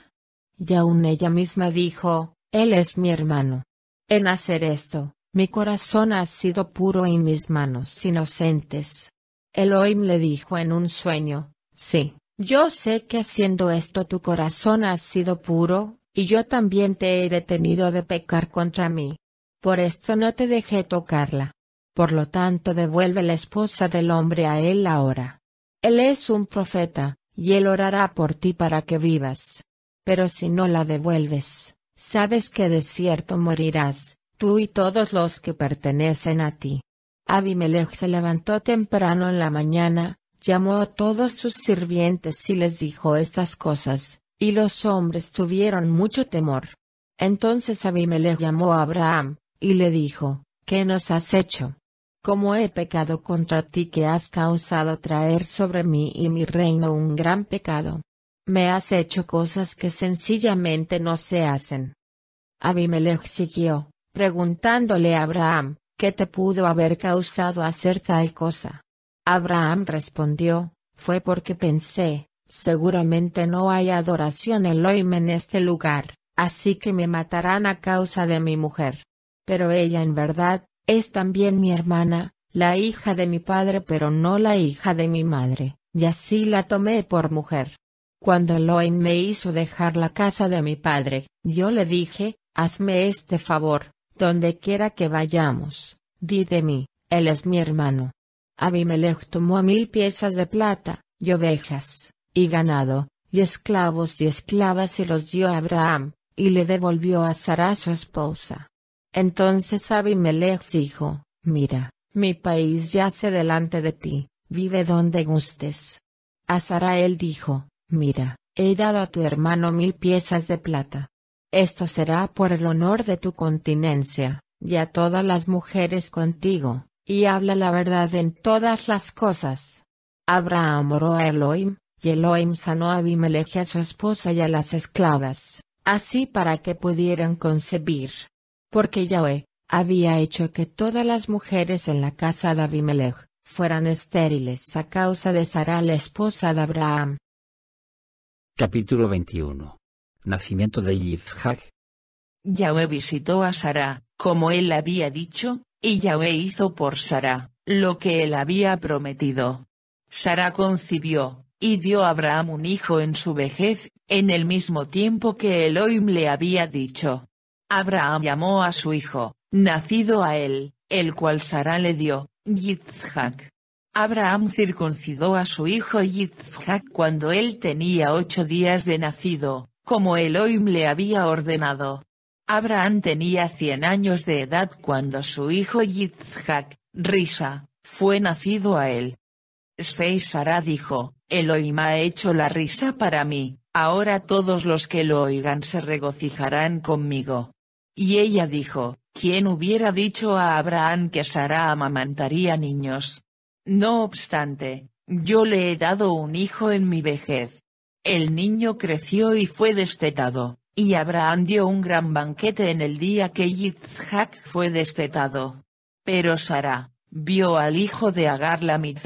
Y aun ella misma dijo, Él es mi hermano. En hacer esto, mi corazón ha sido puro en mis manos inocentes. Elohim le dijo en un sueño, Sí, yo sé que haciendo esto tu corazón ha sido puro, y yo también te he detenido de pecar contra mí. Por esto no te dejé tocarla. Por lo tanto devuelve la esposa del hombre a él ahora. Él es un profeta, y él orará por ti para que vivas. Pero si no la devuelves, sabes que de cierto morirás, tú y todos los que pertenecen a ti. Abimelech se levantó temprano en la mañana, llamó a todos sus sirvientes y les dijo estas cosas, y los hombres tuvieron mucho temor. Entonces Abimelech llamó a Abraham, y le dijo, ¿qué nos has hecho? ¿Cómo he pecado contra ti que has causado traer sobre mí y mi reino un gran pecado? Me has hecho cosas que sencillamente no se hacen. Abimelech siguió, preguntándole a Abraham, ¿qué te pudo haber causado hacer tal cosa? Abraham respondió, fue porque pensé, seguramente no hay adoración Elohim en este lugar, así que me matarán a causa de mi mujer. Pero ella en verdad, es también mi hermana, la hija de mi padre pero no la hija de mi madre, y así la tomé por mujer. Cuando Loin me hizo dejar la casa de mi padre, yo le dije, hazme este favor, donde quiera que vayamos, di de mí, él es mi hermano. Abimelech tomó mil piezas de plata, y ovejas, y ganado, y esclavos y esclavas y los dio a Abraham, y le devolvió a Sara su esposa. Entonces Abimelech dijo, Mira, mi país yace delante de ti, vive donde gustes. A Sara él dijo, Mira, he dado a tu hermano mil piezas de plata. Esto será por el honor de tu continencia, y a todas las mujeres contigo, y habla la verdad en todas las cosas. Abraham oró a Elohim, y Elohim sanó a Abimelech a su esposa y a las esclavas, así para que pudieran concebir. Porque Yahweh, había hecho que todas las mujeres en la casa de Abimelech, fueran estériles a causa de Sara la esposa de Abraham. Capítulo 21. Nacimiento de Yitzhak. Yahweh visitó a Sara, como él había dicho, y Yahweh hizo por Sara, lo que él había prometido. Sara concibió, y dio a Abraham un hijo en su vejez, en el mismo tiempo que Elohim le había dicho. Abraham llamó a su hijo, nacido a él, el cual Sara le dio, Yitzhak. Abraham circuncidó a su hijo Yitzhak cuando él tenía ocho días de nacido, como Elohim le había ordenado. Abraham tenía cien años de edad cuando su hijo Yitzhak, Risa, fue nacido a él. 6 Sara dijo, Elohim ha hecho la risa para mí, ahora todos los que lo oigan se regocijarán conmigo. Y ella dijo, ¿quién hubiera dicho a Abraham que Sara amamantaría niños? No obstante, yo le he dado un hijo en mi vejez. El niño creció y fue destetado, y Abraham dio un gran banquete en el día que Yitzhak fue destetado. Pero Sara, vio al hijo de Agar la mi,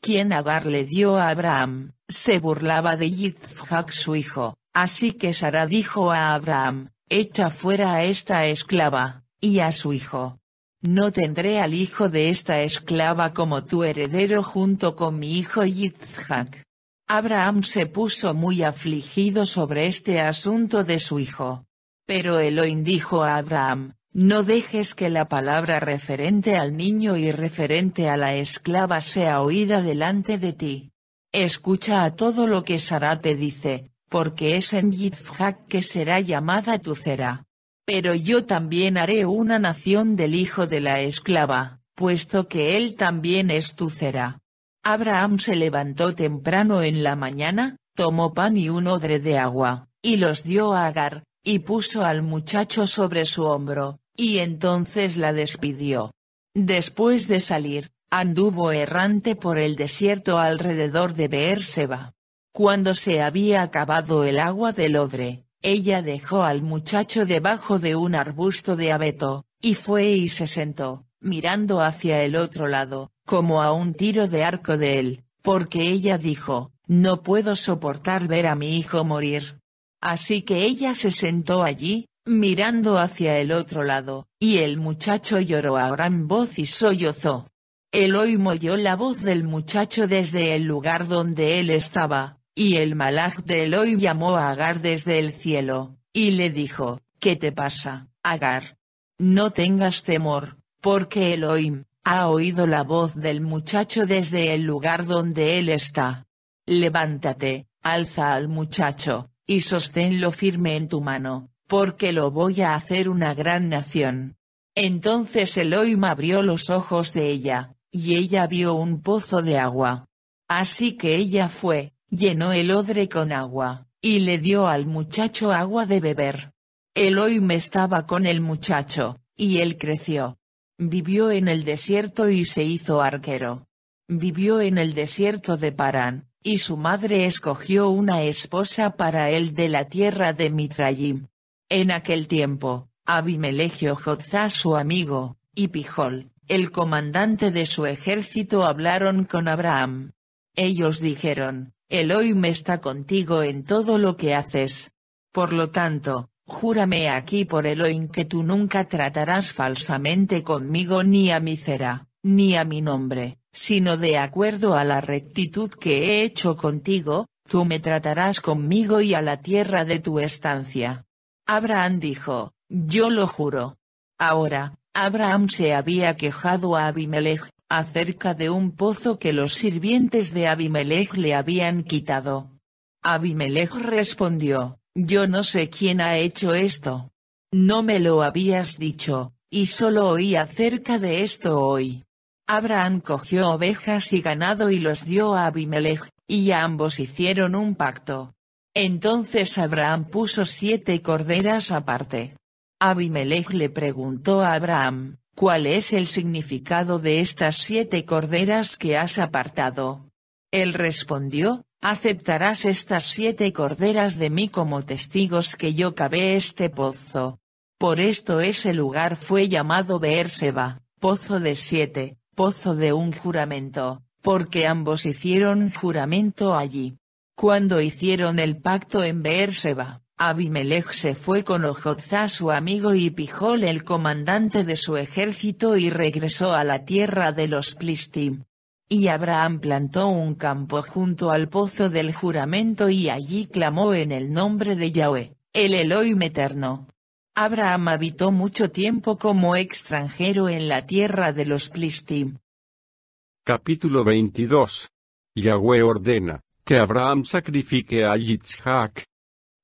quien Agar le dio a Abraham, se burlaba de Yitzhak su hijo, así que Sara dijo a Abraham, echa fuera a esta esclava, y a su hijo, no tendré al hijo de esta esclava como tu heredero junto con mi hijo Yitzhak. Abraham se puso muy afligido sobre este asunto de su hijo. Pero Elohim dijo a Abraham, no dejes que la palabra referente al niño y referente a la esclava sea oída delante de ti. Escucha a todo lo que Sara te dice, porque es en Yitzhak que será llamada tu cera pero yo también haré una nación del hijo de la esclava, puesto que él también es tu cera. Abraham se levantó temprano en la mañana, tomó pan y un odre de agua, y los dio a Agar, y puso al muchacho sobre su hombro, y entonces la despidió. Después de salir, anduvo errante por el desierto alrededor de Beerseba. Cuando se había acabado el agua del odre, ella dejó al muchacho debajo de un arbusto de abeto, y fue y se sentó, mirando hacia el otro lado, como a un tiro de arco de él, porque ella dijo, no puedo soportar ver a mi hijo morir. Así que ella se sentó allí, mirando hacia el otro lado, y el muchacho lloró a gran voz y sollozó. hoy oyó la voz del muchacho desde el lugar donde él estaba, y el malaj de Elohim llamó a Agar desde el cielo, y le dijo, ¿qué te pasa, Agar? No tengas temor, porque Elohim, ha oído la voz del muchacho desde el lugar donde él está. Levántate, alza al muchacho, y sosténlo firme en tu mano, porque lo voy a hacer una gran nación. Entonces Elohim abrió los ojos de ella, y ella vio un pozo de agua. Así que ella fue, llenó el odre con agua, y le dio al muchacho agua de beber. El me estaba con el muchacho, y él creció. Vivió en el desierto y se hizo arquero. Vivió en el desierto de Parán, y su madre escogió una esposa para él de la tierra de Mitrayim. En aquel tiempo, Abimelegio Jotza su amigo, y Pijol, el comandante de su ejército hablaron con Abraham. Ellos dijeron, Elohim está contigo en todo lo que haces. Por lo tanto, júrame aquí por Elohim que tú nunca tratarás falsamente conmigo ni a mi cera, ni a mi nombre, sino de acuerdo a la rectitud que he hecho contigo, tú me tratarás conmigo y a la tierra de tu estancia. Abraham dijo, yo lo juro. Ahora, Abraham se había quejado a Abimelech, acerca de un pozo que los sirvientes de Abimelech le habían quitado. Abimelech respondió, yo no sé quién ha hecho esto. No me lo habías dicho, y solo oí acerca de esto hoy. Abraham cogió ovejas y ganado y los dio a Abimelech, y ambos hicieron un pacto. Entonces Abraham puso siete corderas aparte. Abimelech le preguntó a Abraham, ¿Cuál es el significado de estas siete corderas que has apartado? Él respondió, aceptarás estas siete corderas de mí como testigos que yo cavé este pozo. Por esto ese lugar fue llamado Beerseba, pozo de siete, pozo de un juramento, porque ambos hicieron juramento allí. Cuando hicieron el pacto en Beerseba, Abimelech se fue con Ojotza su amigo y Pijol el comandante de su ejército y regresó a la tierra de los Plistim. Y Abraham plantó un campo junto al pozo del juramento y allí clamó en el nombre de Yahweh, el Elohim eterno. Abraham habitó mucho tiempo como extranjero en la tierra de los Plistim. Capítulo 22. Yahweh ordena, que Abraham sacrifique a Yitzhak,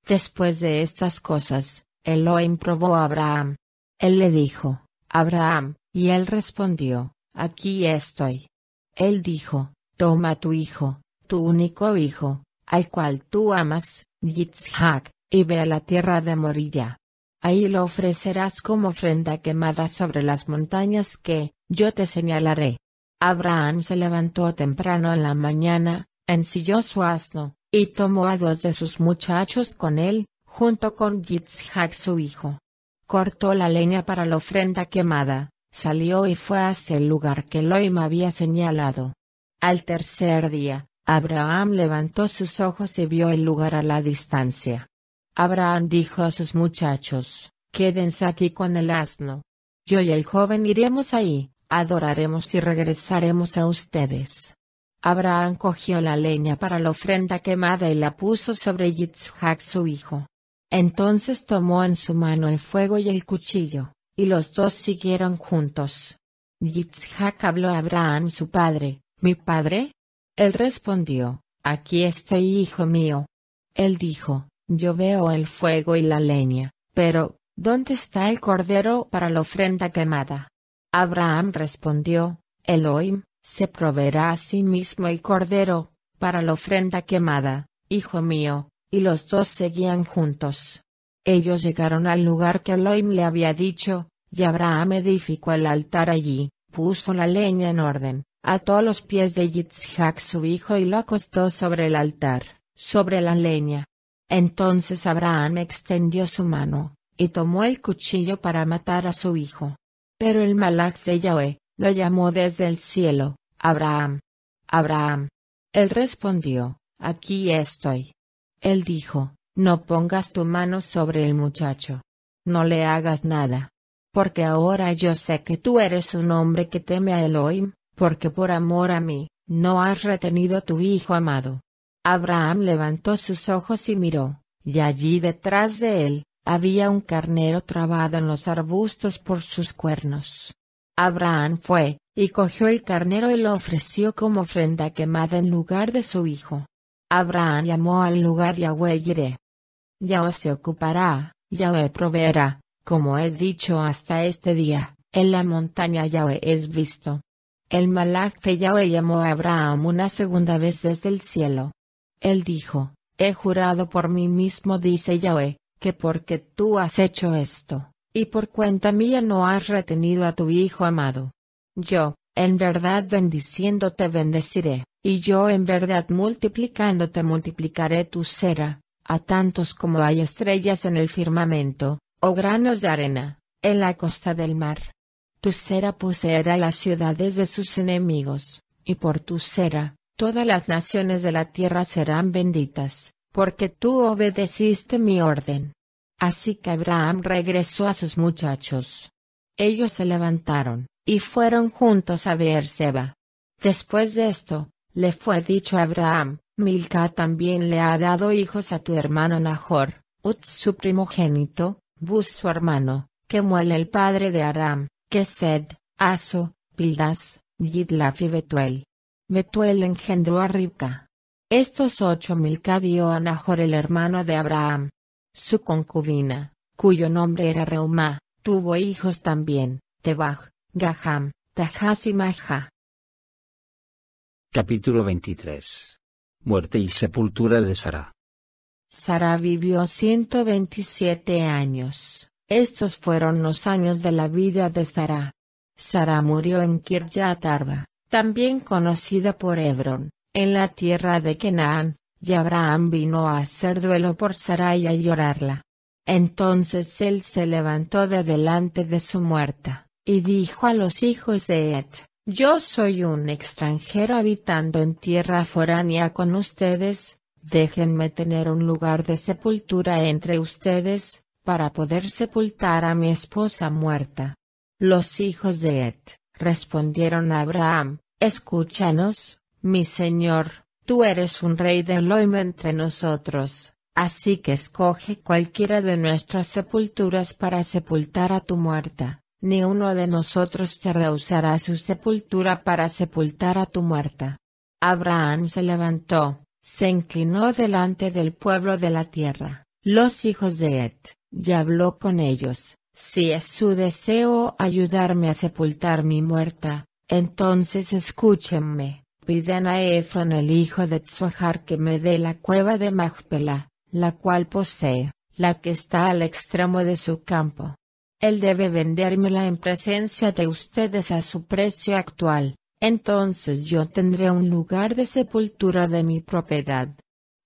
Después de estas cosas, Elohim probó a Abraham. Él le dijo, Abraham, y él respondió, Aquí estoy. Él dijo, Toma tu hijo, tu único hijo, al cual tú amas, Yitzhak, y ve a la tierra de Morilla. Ahí lo ofrecerás como ofrenda quemada sobre las montañas que, yo te señalaré. Abraham se levantó temprano en la mañana, ensilló su asno, y tomó a dos de sus muchachos con él, junto con Yitzhak su hijo. Cortó la leña para la ofrenda quemada, salió y fue hacia el lugar que Loim había señalado. Al tercer día, Abraham levantó sus ojos y vio el lugar a la distancia. Abraham dijo a sus muchachos, quédense aquí con el asno. Yo y el joven iremos ahí, adoraremos y regresaremos a ustedes. Abraham cogió la leña para la ofrenda quemada y la puso sobre Yitzhak su hijo. Entonces tomó en su mano el fuego y el cuchillo, y los dos siguieron juntos. Yitzhak habló a Abraham su padre, ¿mi padre? Él respondió, aquí estoy hijo mío. Él dijo, yo veo el fuego y la leña, pero, ¿dónde está el cordero para la ofrenda quemada? Abraham respondió, Elohim, se proveerá a sí mismo el cordero, para la ofrenda quemada, hijo mío, y los dos seguían juntos. Ellos llegaron al lugar que Elohim le había dicho, y Abraham edificó el altar allí, puso la leña en orden, ató los pies de Yitzhak su hijo y lo acostó sobre el altar, sobre la leña. Entonces Abraham extendió su mano, y tomó el cuchillo para matar a su hijo. Pero el malach de Yahweh, lo llamó desde el cielo, Abraham. Abraham. Él respondió, Aquí estoy. Él dijo, No pongas tu mano sobre el muchacho. No le hagas nada. Porque ahora yo sé que tú eres un hombre que teme a Elohim, porque por amor a mí, no has retenido tu hijo amado. Abraham levantó sus ojos y miró, y allí detrás de él, había un carnero trabado en los arbustos por sus cuernos. Abraham fue, y cogió el carnero y lo ofreció como ofrenda quemada en lugar de su hijo. Abraham llamó al lugar Yahweh Yireh. Yahweh se ocupará, Yahweh proveerá, como es dicho hasta este día, en la montaña Yahweh es visto. El Malak Yahweh llamó a Abraham una segunda vez desde el cielo. Él dijo, He jurado por mí mismo dice Yahweh, que porque tú has hecho esto, y por cuenta mía no has retenido a tu Hijo amado. Yo, en verdad bendiciendo te bendeciré, y yo en verdad multiplicándote multiplicaré tu cera, a tantos como hay estrellas en el firmamento, o granos de arena, en la costa del mar. Tu cera poseerá las ciudades de sus enemigos, y por tu cera, todas las naciones de la tierra serán benditas, porque tú obedeciste mi orden. Así que Abraham regresó a sus muchachos. Ellos se levantaron, y fueron juntos a Seba. Después de esto, le fue dicho a Abraham, Milca también le ha dado hijos a tu hermano Nahor, Utz su primogénito, Bus su hermano, Kemuel el padre de Aram, Kesed, Azo, Pildas, Yidlaf y Betuel. Betuel engendró a Ribka. Estos ocho Milca dio a Nahor el hermano de Abraham, su concubina, cuyo nombre era Reumá, tuvo hijos también, Tebaj, Gaham, Tajas y Maja. Capítulo 23. Muerte y sepultura de Sara. Sara vivió 127 años. Estos fueron los años de la vida de Sara. Sara murió en Kiryat Arba, también conocida por Hebrón, en la tierra de Canaán. Y Abraham vino a hacer duelo por Sarai y llorarla. Entonces él se levantó de delante de su muerta, y dijo a los hijos de Ed, Yo soy un extranjero habitando en tierra foránea con ustedes, déjenme tener un lugar de sepultura entre ustedes, para poder sepultar a mi esposa muerta. Los hijos de Ed, respondieron a Abraham, Escúchanos, mi señor, Tú eres un rey de Elohim entre nosotros, así que escoge cualquiera de nuestras sepulturas para sepultar a tu muerta, ni uno de nosotros se rehusará su sepultura para sepultar a tu muerta. Abraham se levantó, se inclinó delante del pueblo de la tierra, los hijos de Ed, y habló con ellos, si es su deseo ayudarme a sepultar mi muerta, entonces escúchenme, piden a Efron el hijo de Tzohar que me dé la cueva de Magpela, la cual posee, la que está al extremo de su campo. Él debe vendérmela en presencia de ustedes a su precio actual, entonces yo tendré un lugar de sepultura de mi propiedad.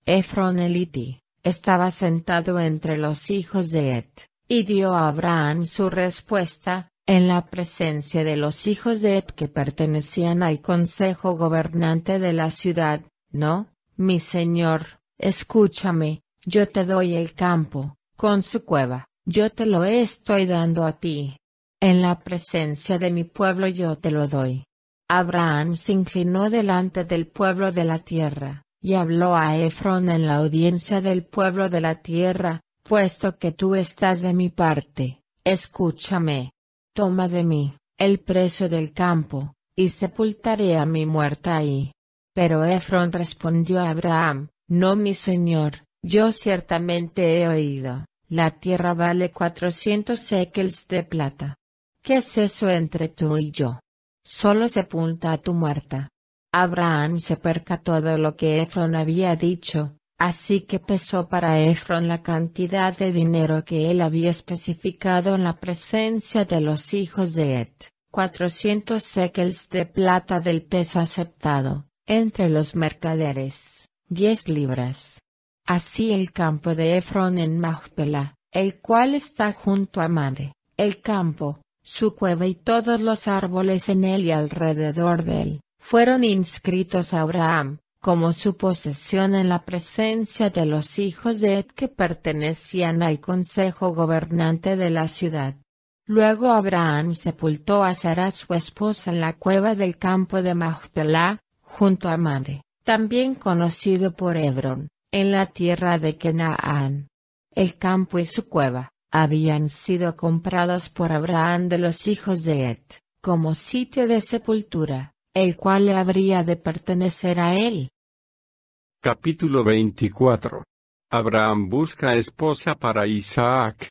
Efron Eliti, estaba sentado entre los hijos de Et, y dio a Abraham su respuesta, en la presencia de los hijos de Ed que pertenecían al consejo gobernante de la ciudad, no, mi señor, escúchame, yo te doy el campo, con su cueva, yo te lo estoy dando a ti. En la presencia de mi pueblo yo te lo doy. Abraham se inclinó delante del pueblo de la tierra, y habló a Efron en la audiencia del pueblo de la tierra, puesto que tú estás de mi parte, escúchame, Toma de mí, el preso del campo, y sepultaré a mi muerta ahí. Pero Efron respondió a Abraham, No mi señor, yo ciertamente he oído, la tierra vale cuatrocientos sekels de plata. ¿Qué es eso entre tú y yo? Solo sepulta a tu muerta. Abraham se percató de lo que Efron había dicho, Así que pesó para Efron la cantidad de dinero que él había especificado en la presencia de los hijos de Ed, cuatrocientos séquels de plata del peso aceptado, entre los mercaderes, diez libras. Así el campo de Efron en Magpela, el cual está junto a Mare, el campo, su cueva y todos los árboles en él y alrededor de él, fueron inscritos a Abraham, como su posesión en la presencia de los hijos de Ed que pertenecían al consejo gobernante de la ciudad. Luego Abraham sepultó a Sara su esposa en la cueva del campo de Magdalá, junto a madre, también conocido por Hebrón, en la tierra de Kenaán. El campo y su cueva, habían sido comprados por Abraham de los hijos de Ed, como sitio de sepultura el cual le habría de pertenecer a él. Capítulo 24. Abraham busca esposa para Isaac.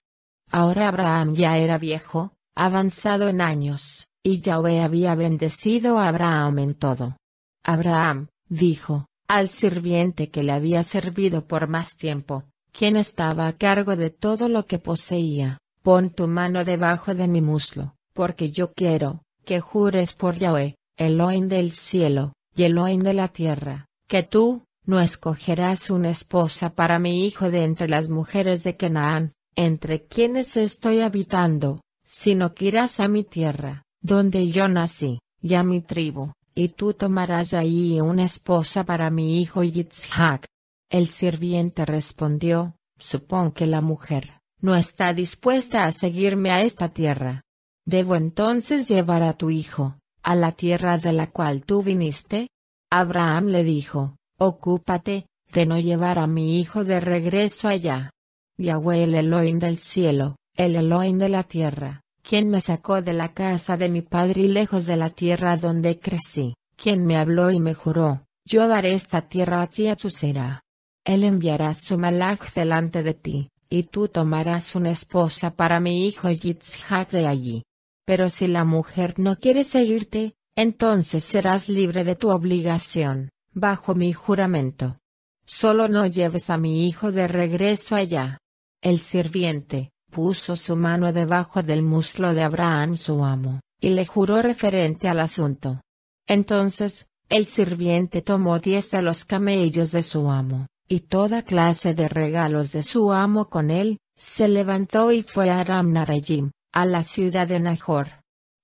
Ahora Abraham ya era viejo, avanzado en años, y Yahweh había bendecido a Abraham en todo. Abraham, dijo, al sirviente que le había servido por más tiempo, quien estaba a cargo de todo lo que poseía, pon tu mano debajo de mi muslo, porque yo quiero, que jures por Yahweh, Elohim del cielo, y Elohim de la tierra, que tú, no escogerás una esposa para mi hijo de entre las mujeres de Canaán, entre quienes estoy habitando, sino que irás a mi tierra, donde yo nací, y a mi tribu, y tú tomarás allí una esposa para mi hijo Yitzhak. El sirviente respondió, supón que la mujer, no está dispuesta a seguirme a esta tierra. Debo entonces llevar a tu hijo, a la tierra de la cual tú viniste? Abraham le dijo, Ocúpate, de no llevar a mi hijo de regreso allá. Yahweh el Elohim del cielo, el Elohim de la tierra, quien me sacó de la casa de mi padre y lejos de la tierra donde crecí, quien me habló y me juró, yo daré esta tierra a ti a tu será. Él enviará su malaj delante de ti, y tú tomarás una esposa para mi hijo Yitzhak de allí. Pero si la mujer no quiere seguirte, entonces serás libre de tu obligación, bajo mi juramento. Solo no lleves a mi hijo de regreso allá. El sirviente, puso su mano debajo del muslo de Abraham su amo, y le juró referente al asunto. Entonces, el sirviente tomó diez de los camellos de su amo, y toda clase de regalos de su amo con él, se levantó y fue a Aram Narayim, a la ciudad de Najor.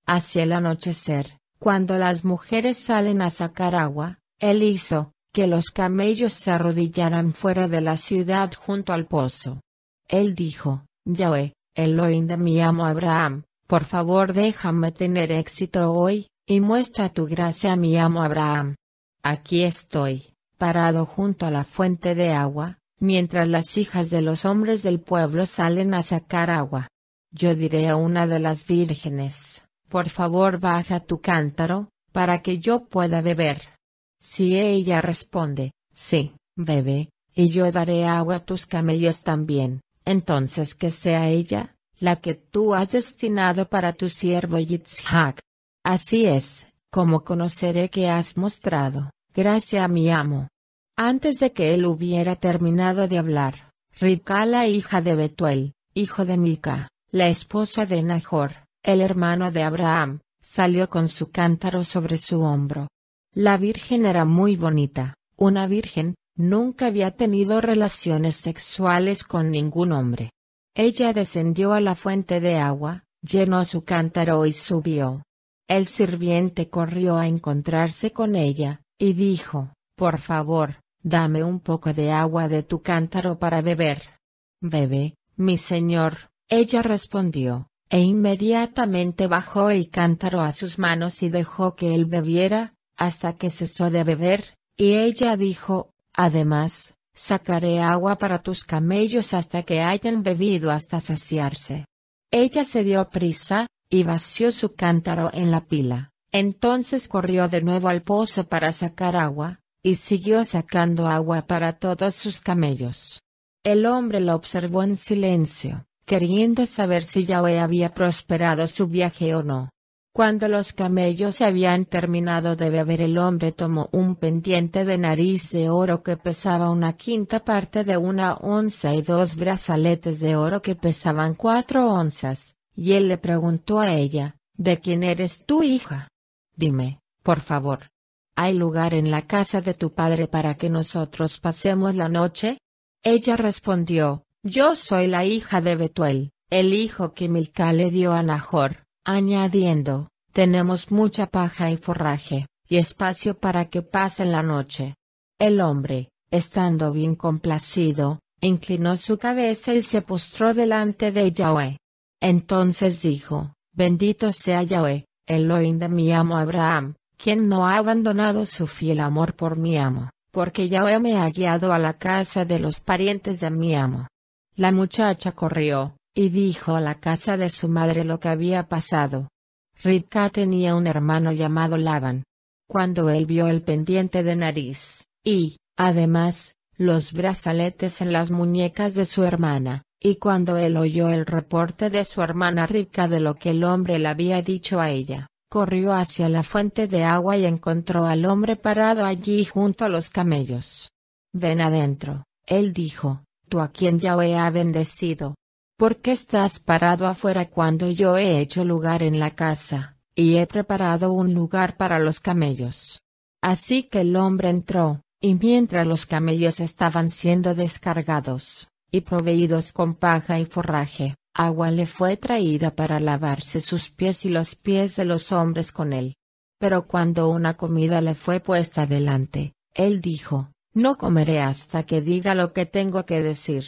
Hacia el anochecer, cuando las mujeres salen a sacar agua, él hizo que los camellos se arrodillaran fuera de la ciudad junto al pozo. Él dijo, Yahweh, Elohim de mi amo Abraham, por favor déjame tener éxito hoy, y muestra tu gracia a mi amo Abraham. Aquí estoy, parado junto a la fuente de agua, mientras las hijas de los hombres del pueblo salen a sacar agua yo diré a una de las vírgenes, por favor baja tu cántaro, para que yo pueda beber. Si ella responde, sí, bebe, y yo daré agua a tus camellos también, entonces que sea ella, la que tú has destinado para tu siervo Yitzhak. Así es, como conoceré que has mostrado, gracias a mi amo. Antes de que él hubiera terminado de hablar, la hija de Betuel, hijo de Milka. La esposa de Nahor, el hermano de Abraham, salió con su cántaro sobre su hombro. La Virgen era muy bonita, una Virgen, nunca había tenido relaciones sexuales con ningún hombre. Ella descendió a la fuente de agua, llenó su cántaro y subió. El sirviente corrió a encontrarse con ella, y dijo, Por favor, dame un poco de agua de tu cántaro para beber. Bebe, mi señor, ella respondió, e inmediatamente bajó el cántaro a sus manos y dejó que él bebiera, hasta que cesó de beber, y ella dijo, además, sacaré agua para tus camellos hasta que hayan bebido hasta saciarse. Ella se dio prisa, y vació su cántaro en la pila. Entonces corrió de nuevo al pozo para sacar agua, y siguió sacando agua para todos sus camellos. El hombre la observó en silencio, queriendo saber si Yahweh había prosperado su viaje o no. Cuando los camellos se habían terminado de beber el hombre tomó un pendiente de nariz de oro que pesaba una quinta parte de una onza y dos brazaletes de oro que pesaban cuatro onzas, y él le preguntó a ella, ¿de quién eres tu hija? Dime, por favor. ¿Hay lugar en la casa de tu padre para que nosotros pasemos la noche? Ella respondió, yo soy la hija de Betuel, el hijo que Milca le dio a Nahor, añadiendo, tenemos mucha paja y forraje, y espacio para que pasen la noche. El hombre, estando bien complacido, inclinó su cabeza y se postró delante de Yahweh. Entonces dijo, Bendito sea Yahweh, Elohim de mi amo Abraham, quien no ha abandonado su fiel amor por mi amo, porque Yahweh me ha guiado a la casa de los parientes de mi amo. La muchacha corrió, y dijo a la casa de su madre lo que había pasado. Ribka tenía un hermano llamado Labán. Cuando él vio el pendiente de nariz, y, además, los brazaletes en las muñecas de su hermana, y cuando él oyó el reporte de su hermana Ribka de lo que el hombre le había dicho a ella, corrió hacia la fuente de agua y encontró al hombre parado allí junto a los camellos. Ven adentro, él dijo, a quien ya he bendecido. ¿Por qué estás parado afuera cuando yo he hecho lugar en la casa, y he preparado un lugar para los camellos? Así que el hombre entró, y mientras los camellos estaban siendo descargados, y proveídos con paja y forraje, agua le fue traída para lavarse sus pies y los pies de los hombres con él. Pero cuando una comida le fue puesta delante, él dijo, no comeré hasta que diga lo que tengo que decir.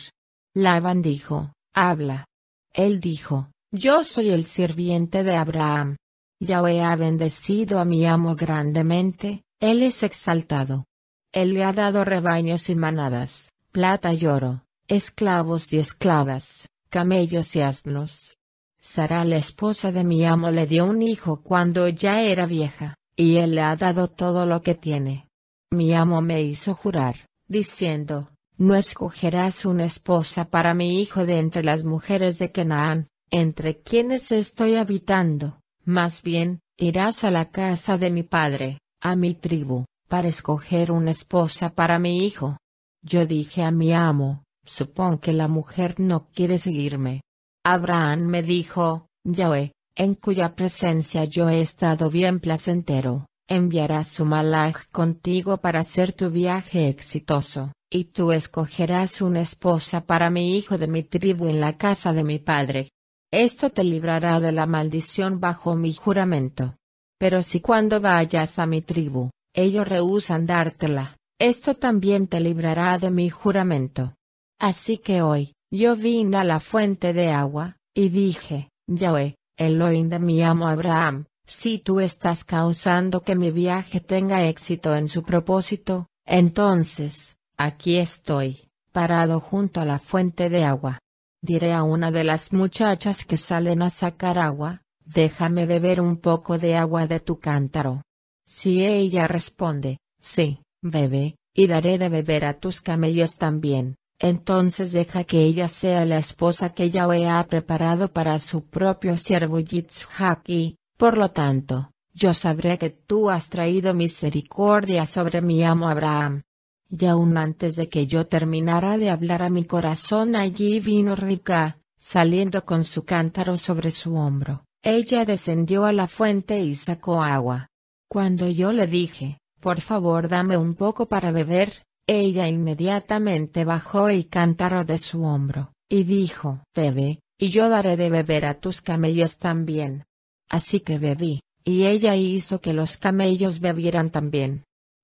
Labán dijo, habla. Él dijo, yo soy el sirviente de Abraham. Yahweh ha bendecido a mi amo grandemente, él es exaltado. Él le ha dado rebaños y manadas, plata y oro, esclavos y esclavas, camellos y asnos. Sara la esposa de mi amo le dio un hijo cuando ya era vieja, y él le ha dado todo lo que tiene. Mi amo me hizo jurar, diciendo, No escogerás una esposa para mi hijo de entre las mujeres de Canaán, entre quienes estoy habitando, más bien, irás a la casa de mi padre, a mi tribu, para escoger una esposa para mi hijo. Yo dije a mi amo, supón que la mujer no quiere seguirme. Abraham me dijo, Yahweh, en cuya presencia yo he estado bien placentero, enviará su malaj contigo para hacer tu viaje exitoso, y tú escogerás una esposa para mi hijo de mi tribu en la casa de mi padre. Esto te librará de la maldición bajo mi juramento. Pero si cuando vayas a mi tribu, ellos rehusan dártela, esto también te librará de mi juramento. Así que hoy, yo vine a la fuente de agua, y dije, Yahweh, Elohim de mi amo Abraham, si tú estás causando que mi viaje tenga éxito en su propósito, entonces, aquí estoy, parado junto a la fuente de agua. Diré a una de las muchachas que salen a sacar agua, déjame beber un poco de agua de tu cántaro. Si ella responde, sí, bebe, y daré de beber a tus camellos también, entonces deja que ella sea la esposa que Yahweh ha preparado para su propio siervo Yitzhaki. Por lo tanto, yo sabré que tú has traído misericordia sobre mi amo Abraham. Y aún antes de que yo terminara de hablar a mi corazón allí vino Rica, saliendo con su cántaro sobre su hombro. Ella descendió a la fuente y sacó agua. Cuando yo le dije, por favor dame un poco para beber, ella inmediatamente bajó el cántaro de su hombro, y dijo, bebe, y yo daré de beber a tus camellos también. Así que bebí, y ella hizo que los camellos bebieran también.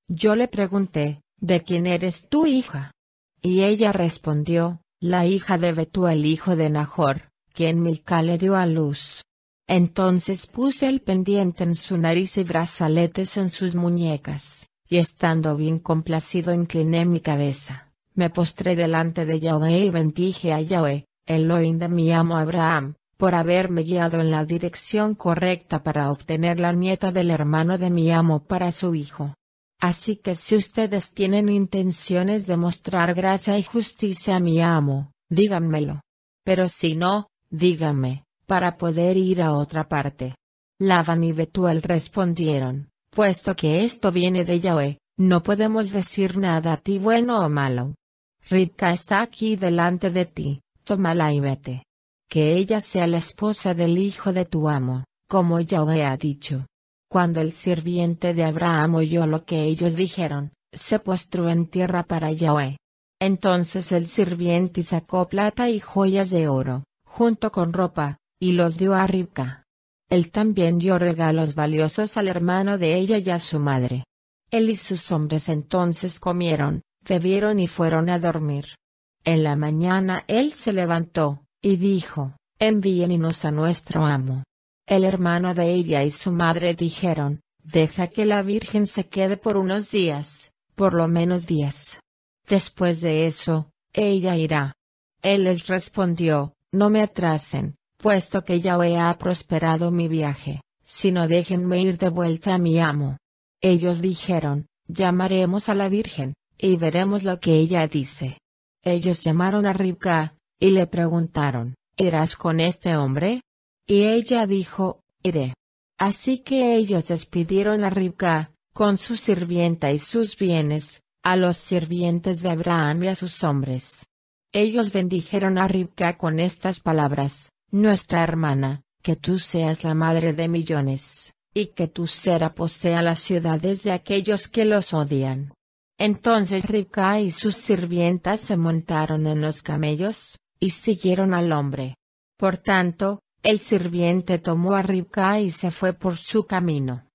Yo le pregunté, ¿de quién eres tu hija? Y ella respondió, la hija de Betú el hijo de Nahor, quien Milca le dio a luz. Entonces puse el pendiente en su nariz y brazaletes en sus muñecas, y estando bien complacido incliné mi cabeza, me postré delante de Yahweh y bendije a Yahweh, Elohim de mi amo Abraham, por haberme guiado en la dirección correcta para obtener la nieta del hermano de mi amo para su hijo. Así que si ustedes tienen intenciones de mostrar gracia y justicia a mi amo, díganmelo. Pero si no, díganme, para poder ir a otra parte. Lavan y Betuel respondieron, puesto que esto viene de Yahweh, no podemos decir nada a ti bueno o malo. Ribka está aquí delante de ti, tómala y vete que ella sea la esposa del hijo de tu amo, como Yahweh ha dicho. Cuando el sirviente de Abraham oyó lo que ellos dijeron, se postró en tierra para Yahweh. Entonces el sirviente sacó plata y joyas de oro, junto con ropa, y los dio a Ribka. Él también dio regalos valiosos al hermano de ella y a su madre. Él y sus hombres entonces comieron, bebieron y fueron a dormir. En la mañana él se levantó, y dijo, envíennos a nuestro amo. El hermano de ella y su madre dijeron, deja que la Virgen se quede por unos días, por lo menos diez. Después de eso, ella irá. Él les respondió, no me atrasen, puesto que ya ha prosperado mi viaje, sino déjenme ir de vuelta a mi amo. Ellos dijeron, llamaremos a la Virgen, y veremos lo que ella dice. Ellos llamaron a Ribka, y le preguntaron, ¿Eras con este hombre? Y ella dijo, Iré. Así que ellos despidieron a Ribka, con su sirvienta y sus bienes, a los sirvientes de Abraham y a sus hombres. Ellos bendijeron a Ribka con estas palabras, Nuestra hermana, que tú seas la madre de millones, y que tu cera posea las ciudades de aquellos que los odian. Entonces Ribka y sus sirvientas se montaron en los camellos, y siguieron al hombre. Por tanto, el sirviente tomó a Ribka y se fue por su camino.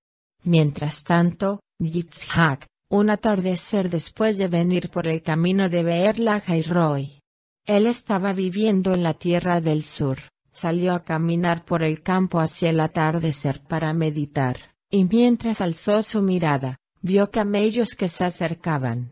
Mientras tanto, Yitzhak, un atardecer después de venir por el camino de Beerlaja y Roy. Él estaba viviendo en la tierra del sur, salió a caminar por el campo hacia el atardecer para meditar, y mientras alzó su mirada, vio camellos que se acercaban.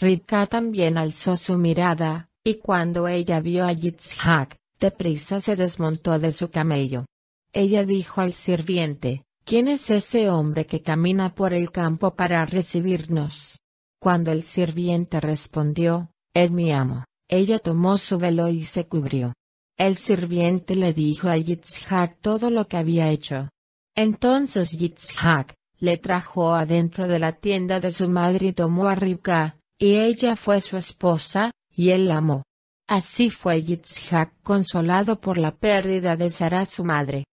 Ribka también alzó su mirada, y cuando ella vio a Yitzhak, deprisa se desmontó de su camello. Ella dijo al sirviente, ¿quién es ese hombre que camina por el campo para recibirnos? Cuando el sirviente respondió, es mi amo, ella tomó su velo y se cubrió. El sirviente le dijo a Yitzhak todo lo que había hecho. Entonces Yitzhak, le trajo adentro de la tienda de su madre y tomó a Ribka, y ella fue su esposa, y él la amó. Así fue Yitzhak consolado por la pérdida de Sara su madre.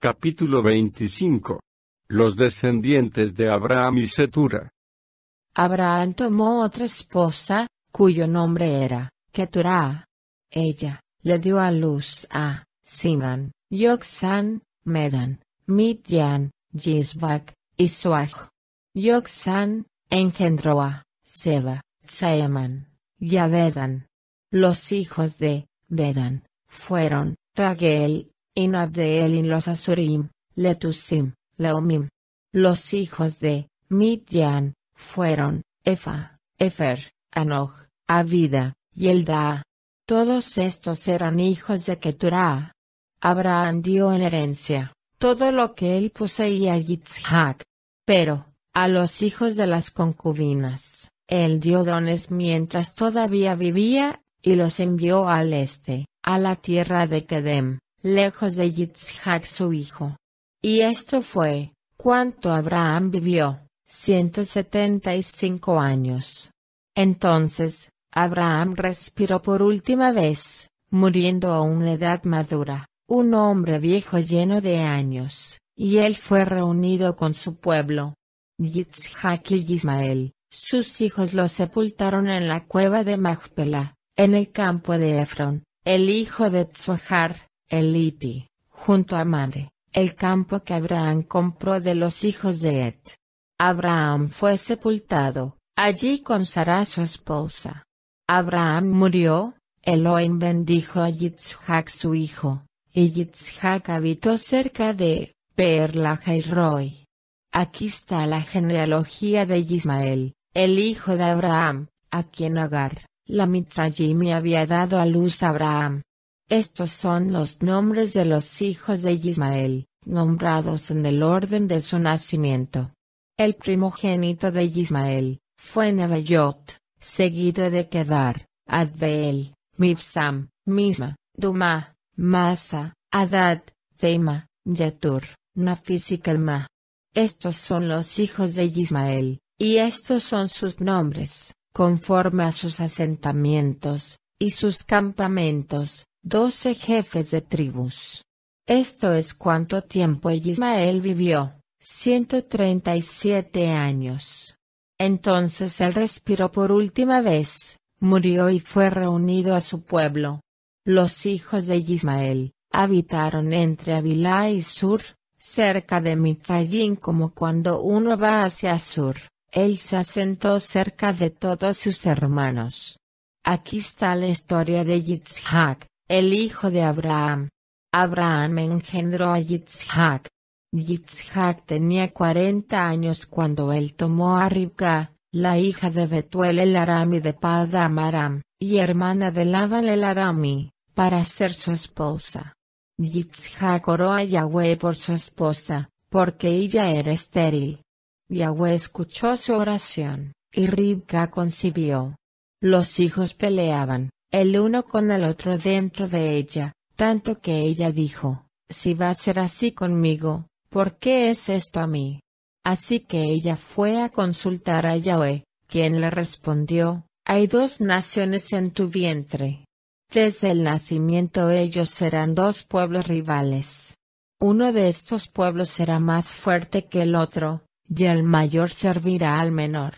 Capítulo 25. Los descendientes de Abraham y Setura. Abraham tomó otra esposa, cuyo nombre era Keturah. Ella le dio a luz a Simran, Yoksan, Medan, Midian, Yisbak, y Suach. Engendroa, engendró a Seba, Zayman y Los hijos de Dedan fueron Raguel, y y los Asurim, Letusim, Leomim. Los hijos de Midian fueron Efa, Efer, Anoch, Avida, y Elda. Todos estos eran hijos de Keturah. Abraham dio en herencia todo lo que él poseía a Yitzhak. Pero, a los hijos de las concubinas, dio dones mientras todavía vivía, y los envió al este, a la tierra de Kedem, lejos de Yitzhak su hijo. Y esto fue, cuanto Abraham vivió, cinco años. Entonces, Abraham respiró por última vez, muriendo a una edad madura, un hombre viejo lleno de años, y él fue reunido con su pueblo. Yitzhak y Ismael, sus hijos los sepultaron en la cueva de Magpela, en el campo de Efron, el hijo de Tzohar, Iti, junto a Mare, el campo que Abraham compró de los hijos de Et. Abraham fue sepultado, allí con Sara su esposa. Abraham murió, Elohim bendijo a Yitzhak su hijo, y Yitzhak habitó cerca de Perla Aquí está la genealogía de Ismael el hijo de Abraham, a quien Agar, la Mitrajimi había dado a luz Abraham. Estos son los nombres de los hijos de Ismael, nombrados en el orden de su nacimiento. El primogénito de Ismael, fue Nebayot, seguido de Kedar, Adbeel, Mibsam, Misma, Duma, Masa, Adad, Tema, Yatur, Nafis Estos son los hijos de Ismael, y estos son sus nombres, conforme a sus asentamientos, y sus campamentos, doce jefes de tribus. Esto es cuánto tiempo Ismael vivió, ciento treinta y siete años. Entonces él respiró por última vez, murió y fue reunido a su pueblo. Los hijos de Ismael, habitaron entre Avilá y Sur, cerca de Mitzrayim como cuando uno va hacia Sur. Él se asentó cerca de todos sus hermanos. Aquí está la historia de Yitzhak, el hijo de Abraham. Abraham engendró a Yitzhak. Yitzhak tenía cuarenta años cuando él tomó a Ribka, la hija de Betuel el Arami de Padam Aram, y hermana de Laban el Arami, para ser su esposa. Yitzhak oró a Yahweh por su esposa, porque ella era estéril. Yahweh escuchó su oración, y Ribka concibió. Los hijos peleaban, el uno con el otro dentro de ella, tanto que ella dijo, Si va a ser así conmigo, ¿por qué es esto a mí? Así que ella fue a consultar a Yahweh, quien le respondió, Hay dos naciones en tu vientre. Desde el nacimiento ellos serán dos pueblos rivales. Uno de estos pueblos será más fuerte que el otro, y el mayor servirá al menor.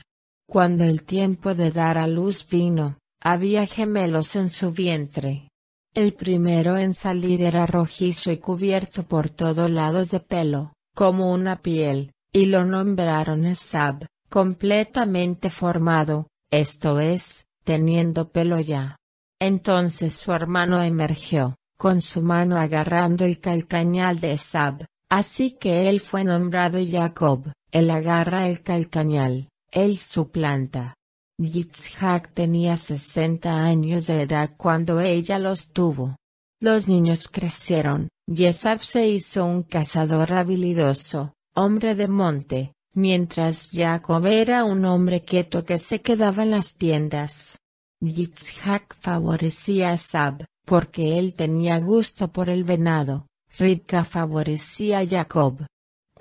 Cuando el tiempo de dar a luz vino, había gemelos en su vientre. El primero en salir era rojizo y cubierto por todos lados de pelo, como una piel, y lo nombraron Esab, completamente formado, esto es, teniendo pelo ya. Entonces su hermano emergió, con su mano agarrando el calcañal de Esab, así que él fue nombrado Jacob. Él agarra el calcañal, él su planta. Yitzhak tenía sesenta años de edad cuando ella los tuvo. Los niños crecieron, Esab se hizo un cazador habilidoso, hombre de monte, mientras Jacob era un hombre quieto que se quedaba en las tiendas. Yitzhak favorecía a Sab, porque él tenía gusto por el venado, Ribka favorecía a Jacob,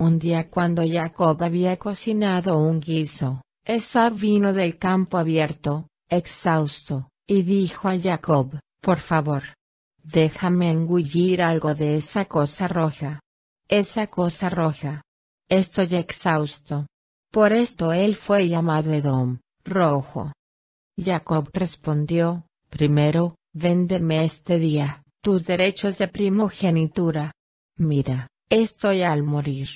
un día cuando Jacob había cocinado un guiso, Esa vino del campo abierto, exhausto, y dijo a Jacob, por favor, déjame engullir algo de esa cosa roja. Esa cosa roja. Estoy exhausto. Por esto él fue llamado Edom, rojo. Jacob respondió, primero, véndeme este día, tus derechos de primogenitura. Mira, Estoy al morir.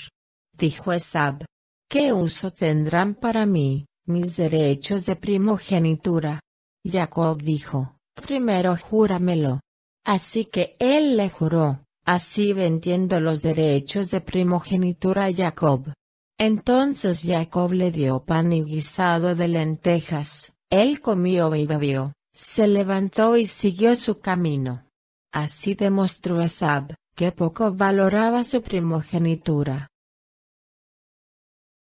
Dijo Esab. ¿Qué uso tendrán para mí, mis derechos de primogenitura? Jacob dijo, primero júramelo. Así que él le juró, así vendiendo los derechos de primogenitura a Jacob. Entonces Jacob le dio pan y guisado de lentejas, él comió y bebió, se levantó y siguió su camino. Así demostró Esab, que poco valoraba su primogenitura.